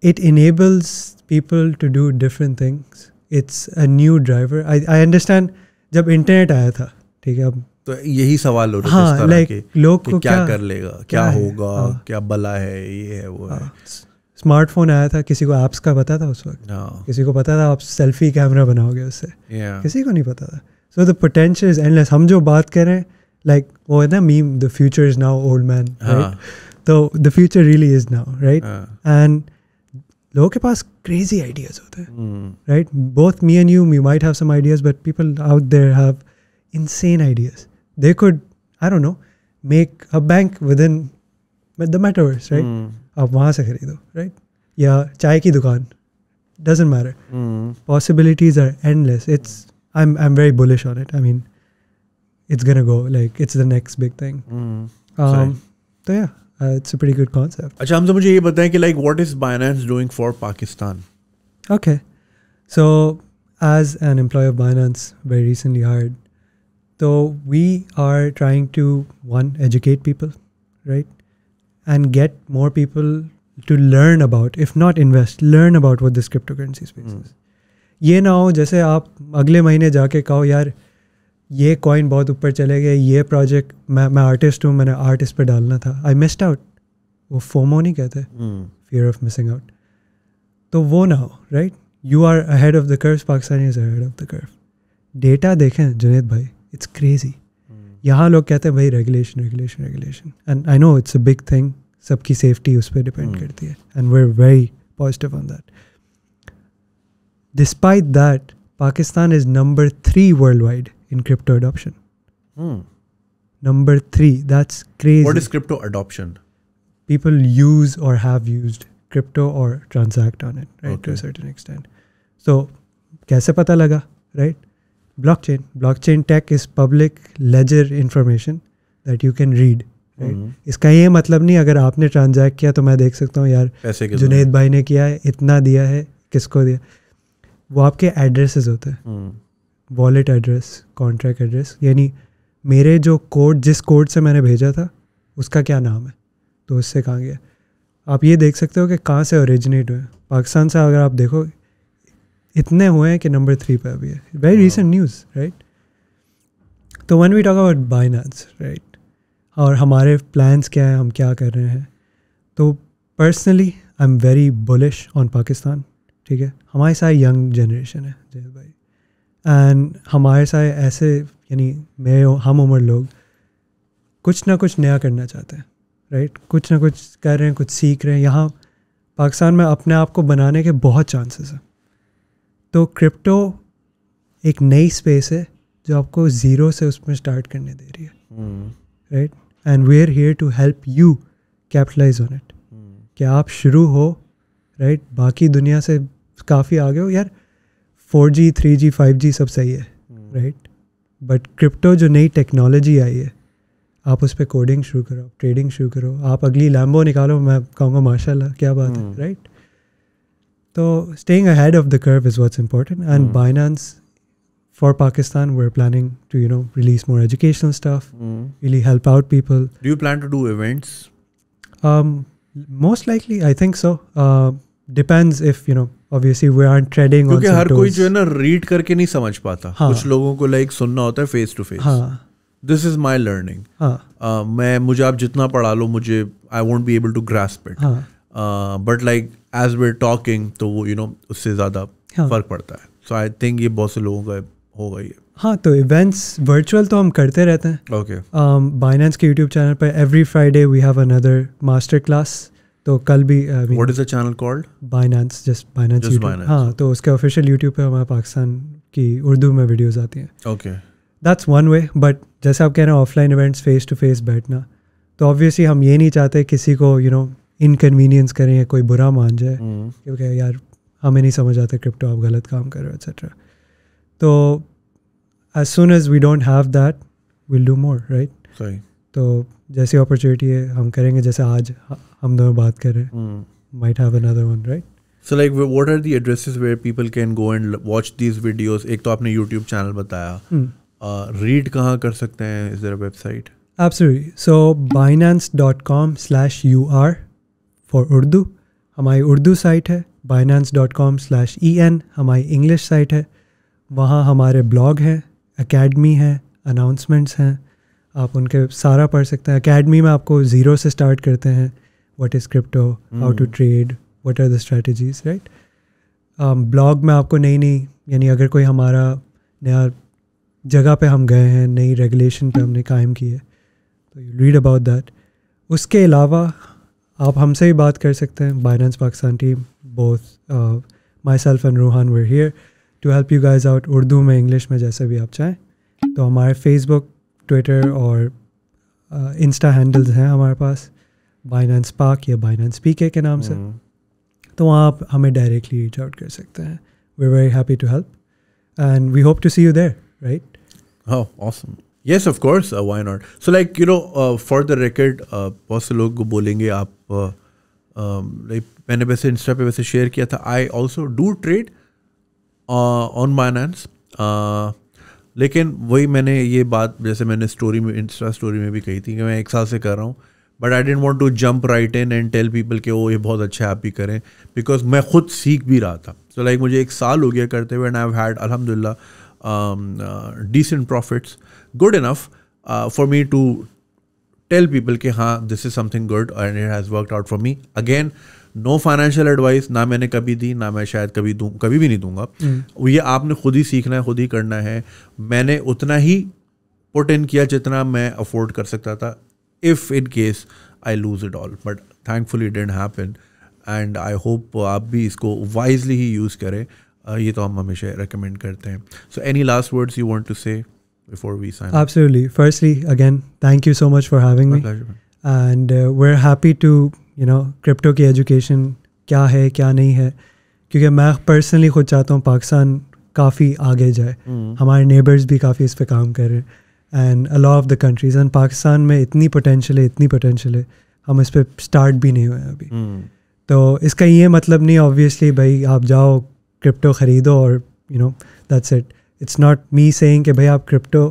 it enables people to do different things. It's a new driver. I, I understand जब इंटरनेट आया था ठीक है अब तो यही सवाल हो रहा हाँ, था like, लोग को क्या, क्या कर लेगा क्या, क्या होगा हाँ, क्या बला है ये है वो हाँ, है स्मार्टफोन आया था किसी को ऐप्स का पता था उस वक्त no. हाँ। किसी को पता था आप सेल्फी कैमरा बनाओगे उससे yeah. किसी को नहीं पता था so the potential is endless हम जो बात कर रहे हैं like oh that meme the future is now old man uh-huh. right so the future really is now right uh-huh. and लोगों के पास क्रेजी आइडियाज होते हैं right both me and you we might have some ideas but people out there have insane ideas they could I don't know make a bank within the metaverse right आप वहाँ से खरीदो right या चाय की दुकान doesn't matter possibilities are endless it's I am I am very bullish on it I mean it's gonna go like it's the next big thing. Mm. Um, so yeah, uh, it's a pretty good concept. अच्छा हमसे मुझे ये बताएं कि like what is Binance doing for Pakistan? Okay, so as an employee of Binance, very recently hired, so we are trying to one educate people, right, and get more people to learn about, if not invest, learn about what this cryptocurrency space mm. is. ये ना हो जैसे आप अगले महीने जाके कहो यार ये कॉइन बहुत ऊपर चले गए ये प्रोजेक्ट मैं मैं आर्टिस्ट हूँ मैंने आर्टिस्ट पर डालना था आई मिस्ड आउट वो फोमो नहीं कहते फियर ऑफ मिसिंग आउट तो वो ना हो right you are ahead of the curve Pakistani is ahead of the curve data देखें जुनेद भाई इट्स क्रेजी hmm. यहाँ लोग कहते हैं भाई regulation regulation regulation and I know it's a big thing सबकी सेफ्टी उस पर डिपेंड hmm. करती है and we are very positive on that despite that Pakistan is number three worldwide in crypto adoption. Hmm. Number three, that's crazy. What is crypto adoption? People use or have used crypto or transact on it, right, okay. to a certain extent. So, kaise pata laga, right? Blockchain. Blockchain tech is public ledger information that you can read. Right? इसका ये मतलब नहीं अगर आपने transact किया तो मैं देख सकता हूँ यार जुनेद भाई ने किया है इतना दिया है किसको दिया वो आपके एड्रेसेस होते हैं वॉलेट एड्रेस कॉन्ट्रैक्ट एड्रेस यानी मेरे जो कोड जिस कोड से मैंने भेजा था उसका क्या नाम है तो उससे कहाँ गया आप ये देख सकते हो कि कहाँ से ओरिजिनेट हुए पाकिस्तान से अगर आप देखो इतने हुए हैं कि नंबर थ्री पर अभी है वेरी रिसेंट न्यूज़ राइट तो one we talk about Binance right और हमारे प्लान्स क्या हैं हम क्या कर रहे हैं तो personally I am very bullish on Pakistan ठीक है हमारे साथ यंग जनरेशन है जय भाई एंड हमारे साथ ऐसे यानी मैं हम उम्र लोग कुछ ना कुछ नया करना चाहते हैं राइट कुछ ना कुछ कर रहे हैं कुछ सीख रहे हैं यहाँ पाकिस्तान में अपने आप को बनाने के बहुत चांसेस हैं तो क्रिप्टो एक नई स्पेस है जो आपको ज़ीरो से उसमें स्टार्ट करने दे रही है right and we are here to help you capitalize on it कि आप शुरू हो राइट right? बाकी दुनिया से काफ़ी आगे हो यार four G three G five G सब सही है राइट बट क्रिप्टो जो नई टेक्नोलॉजी आई है आप उस पर कोडिंग शुरू करो ट्रेडिंग शुरू करो आप अगली लैम्बो निकालो मैं कहूँगा माशाल्लाह क्या बात है राइट तो staying ahead of the curve is what's important and Binance for Pakistan, we're planning to you know release more educational stuff, mm. really help out people. Do you plan to do events? Um, most likely, I think so. Uh, depends if you know obviously we are trading क्योंकि हर कोई जो है ना read करके नहीं समझ पाता हाँ. कुछ लोगों को लाइक सुनना होता है face to face this is my learning मैं मुझे आप जितना पढ़ा लो मुझे I won't be able to grasp it but like as we're talking तो वो यू नो उससे ज़्यादा हाँ. फर्क पड़ता है सो आई थिंक ये बहुत से लोगों का होगा ये हाँ तो इवेंट्स वर्चुअल तो हम करते रहते हैं ओके बाइनेंस um, के यूट्यूब चैनल पर every Friday we have another master class तो कल भी what is the channel called Binance just Binance हाँ तो उसके ऑफिशियल यूट्यूब पे हमारे पाकिस्तान की उर्दू में वीडियोस आती हैं okay that's one way but जैसे आप कह रहे हैं offline events face to face बैठना तो ऑब्वियसली हम ये नहीं चाहते किसी को यू नो इनकन्वीनियंस करें या कोई बुरा मान जाए hmm. क्योंकि यार हमें नहीं समझ आता क्रिप्टो आप गलत काम कर रहे हो एक्सेट्रा तो as soon as we don't have that will do more right तो जैसी अपॉर्चुनिटी है हम करेंगे जैसे आज हाँ, हम दोनों बात कर रहे हैं might have another one right so like what are the addresses where people can go and watch these videos एक तो आपने YouTube चैनल बताया रीड hmm. uh, कहाँ कर सकते हैं is there a website absolutely so binance.com UR for Urdu हमारी Urdu site है binance.com/en हमारी इंग्लिश साइट है वहाँ हमारे ब्लॉग हैं एकेडमी है अनाउंसमेंट्स हैं आप उनके सारा पढ़ सकते हैं अकेडमी में आपको ज़ीरो से स्टार्ट करते हैं what is crypto how to trade what are the strategies right blog um, में आपको नई नई यानी अगर कोई हमारा नया जगह पे हम गए हैं नई रेगुलेशन पे हमने कायम की है तो यू रीड अबाउट दैट उसके अलावा आप हमसे भी बात कर सकते हैं Binance Pakistan team both myself and Ruhan we're here to help you guys out Urdu में इंग्लिश में जैसे भी आप चाहें तो हमारे फेसबुक ट्विटर और इंस्टा uh, हैंडल्स हैं हमारे पास बाइनेंस पाक या बाइनेंस पी के नाम से हम्म। तो वहाँ आप हमें डायरेक्टली रीच आउट कर सकते हैं we are very happy to help and we hope to see you there right Oh, yes Yes, वाई course. So like you know for the know, uh, uh, बहुत से लोग बोलेंगे आप लाइक uh, um, मैंने वैसे इंस्टा पे वैसे शेयर किया था I also do trade on Binance लेकिन वही मैंने ये बात जैसे मैंने स्टोरी में इंस्टा स्टोरी में भी कही थी कि मैं एक साल से कर रहा हूँ but I don't want to jump right in and tell people के वो ये बहुत अच्छा आप भी करें बिकॉज मैं खुद सीख भी रहा था सो so, लाइक like, मुझे एक साल हो गया करते हुए एंड आई हैड अलहमदिल्ला decent profits good enough for me to tell people कि हाँ this is something good and it has work out for me again no financial advice ना मैंने कभी दी ना मैं शायद कभी दूँ कभी भी नहीं दूंगा mm. ये आपने खुद ही सीखना है खुद ही करना है मैंने उतना ही पुट इन किया जितना मैं अफोर्ड कर सकता था if in case I lose it all. But thankfully it didn't happen and I hope आप भी इसको wisely ही use करें uh, ये तो हम हमेशा recommend करते हैं So any last words you want to say before we sign Absolutely. Up? Firstly, again, thank you so much for having My me. Pleasure, man. And uh, we're happy to you know crypto की education क्या है क्या नहीं है क्योंकि मैं personally खुद चाहता हूँ पाकिस्तान काफ़ी आगे जाए हमारे नेबर्स भी काफ़ी इस पर काम कर रहे हैं and a lot of the countries and Pakistan में इतनी पोटेंशियल है इतनी पोटेंशियल है हम इस पर स्टार्ट भी नहीं हुए अभी hmm. तो इसका ये मतलब नहीं ऑब्वियसली भाई आप जाओ क्रिप्टो ख़रीदो और you know that's it it's not me saying कि भाई आप क्रिप्टो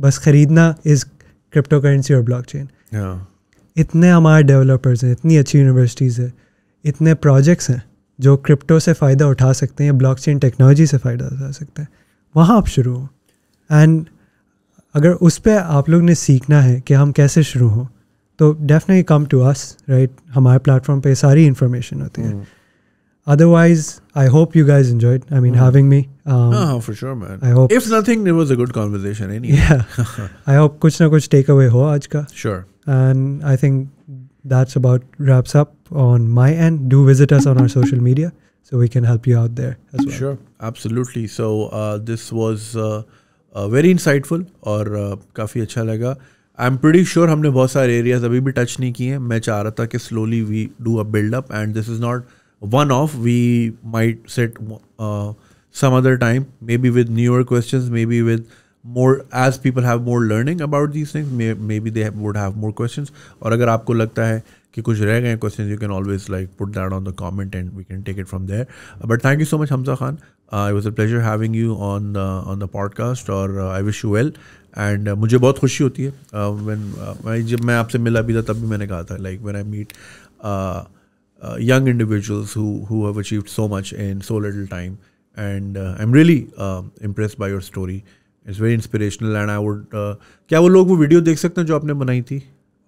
बस ख़रीदना इज़ क्रिप्टो करेंसी और ब्लॉक चेन इतने हमारे डेवलपर्स हैं इतनी अच्छी यूनिवर्सिटीज़ है इतने प्रोजेक्ट्स हैं जो क्रिप्टो से फ़ायदा उठा सकते हैं ब्लॉक चेन टेक्नोलॉजी से फ़ायदा उठा सकते हैं वहाँ आप शुरू हो एंड अगर उस पर आप लोग ने सीखना है कि हम कैसे शुरू हों तो definitely come to us right हमारे प्लेटफॉर्म पे सारी इन्फॉर्मेशन होती है otherwise I hope you guys enjoyed I mean having me I hope I hope कुछ ना कुछ टेक अवे हो आज का sure and I think that's about wraps up on my end do visit us on our social media so we can help you out there as well sure absolutely so uh, uh very uh, insightful और uh, काफ़ी अच्छा लगा I am प्रडी sure हमने बहुत सारे areas अभी भी touch नहीं किए हैं मैं चाह रहा था कि slowly we do a buildup and this is not one of we might set some other time maybe with newer question maybe with more as people have more learning about these things maybe they would have more question और अगर आपको लगता है कि कुछ रह गए question you can always like put that on the comment and we can take it from there but thank you so much Hamza Khan I was a pleasure having you on on the podcast और I wish you well and मुझे बहुत खुशी होती है when जब मैं आपसे मिला भी था तब भी मैंने कहा था like when I meet young individuals who who have achieved so much in so little time and uh, i'm really uh, impressed by your story it's very inspirational and i would uh, क्या वो लोग वो video देख सकते हैं जो आपने बनाई थी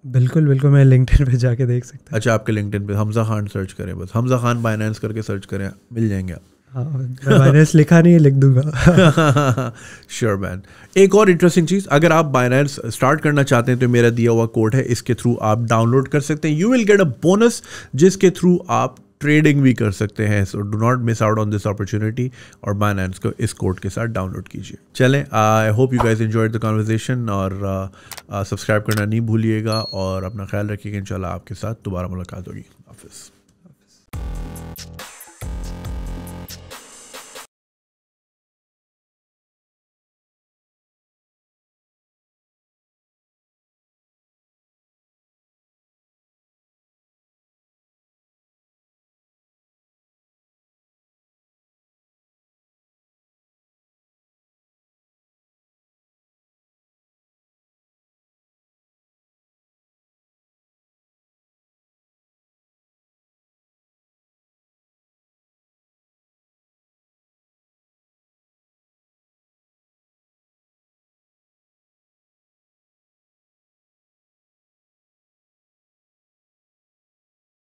बिल्कुल बिल्कुल मैं लिंकडिन पे जाके देख सकता हूँ अच्छा आपके लिंकडिन पे हमजा खान सर्च करें बस हमजा खान फाइनेंस करके सर्च करें मिल जाएंगे आप बाइनेंस हाँ, लिखा नहीं है लिख दूंगा श्योर [LAUGHS] मैन एक और इंटरेस्टिंग चीज़ अगर आप बाइनेंस स्टार्ट करना चाहते हैं तो मेरा दिया हुआ कोड है इसके थ्रू आप डाउनलोड कर सकते हैं you will get a bonus जिसके थ्रू आप ट्रेडिंग भी कर सकते हैं so do not miss out on this opportunity और बाइनेंस को इस कोड के साथ डाउनलोड कीजिए चलें I hope you guys enjoy the conversation और सब्सक्राइब uh, uh, करना नहीं भूलिएगा और अपना ख्याल रखिएगा इन आपके साथ दोबारा मुलाकात होगी हाफिज़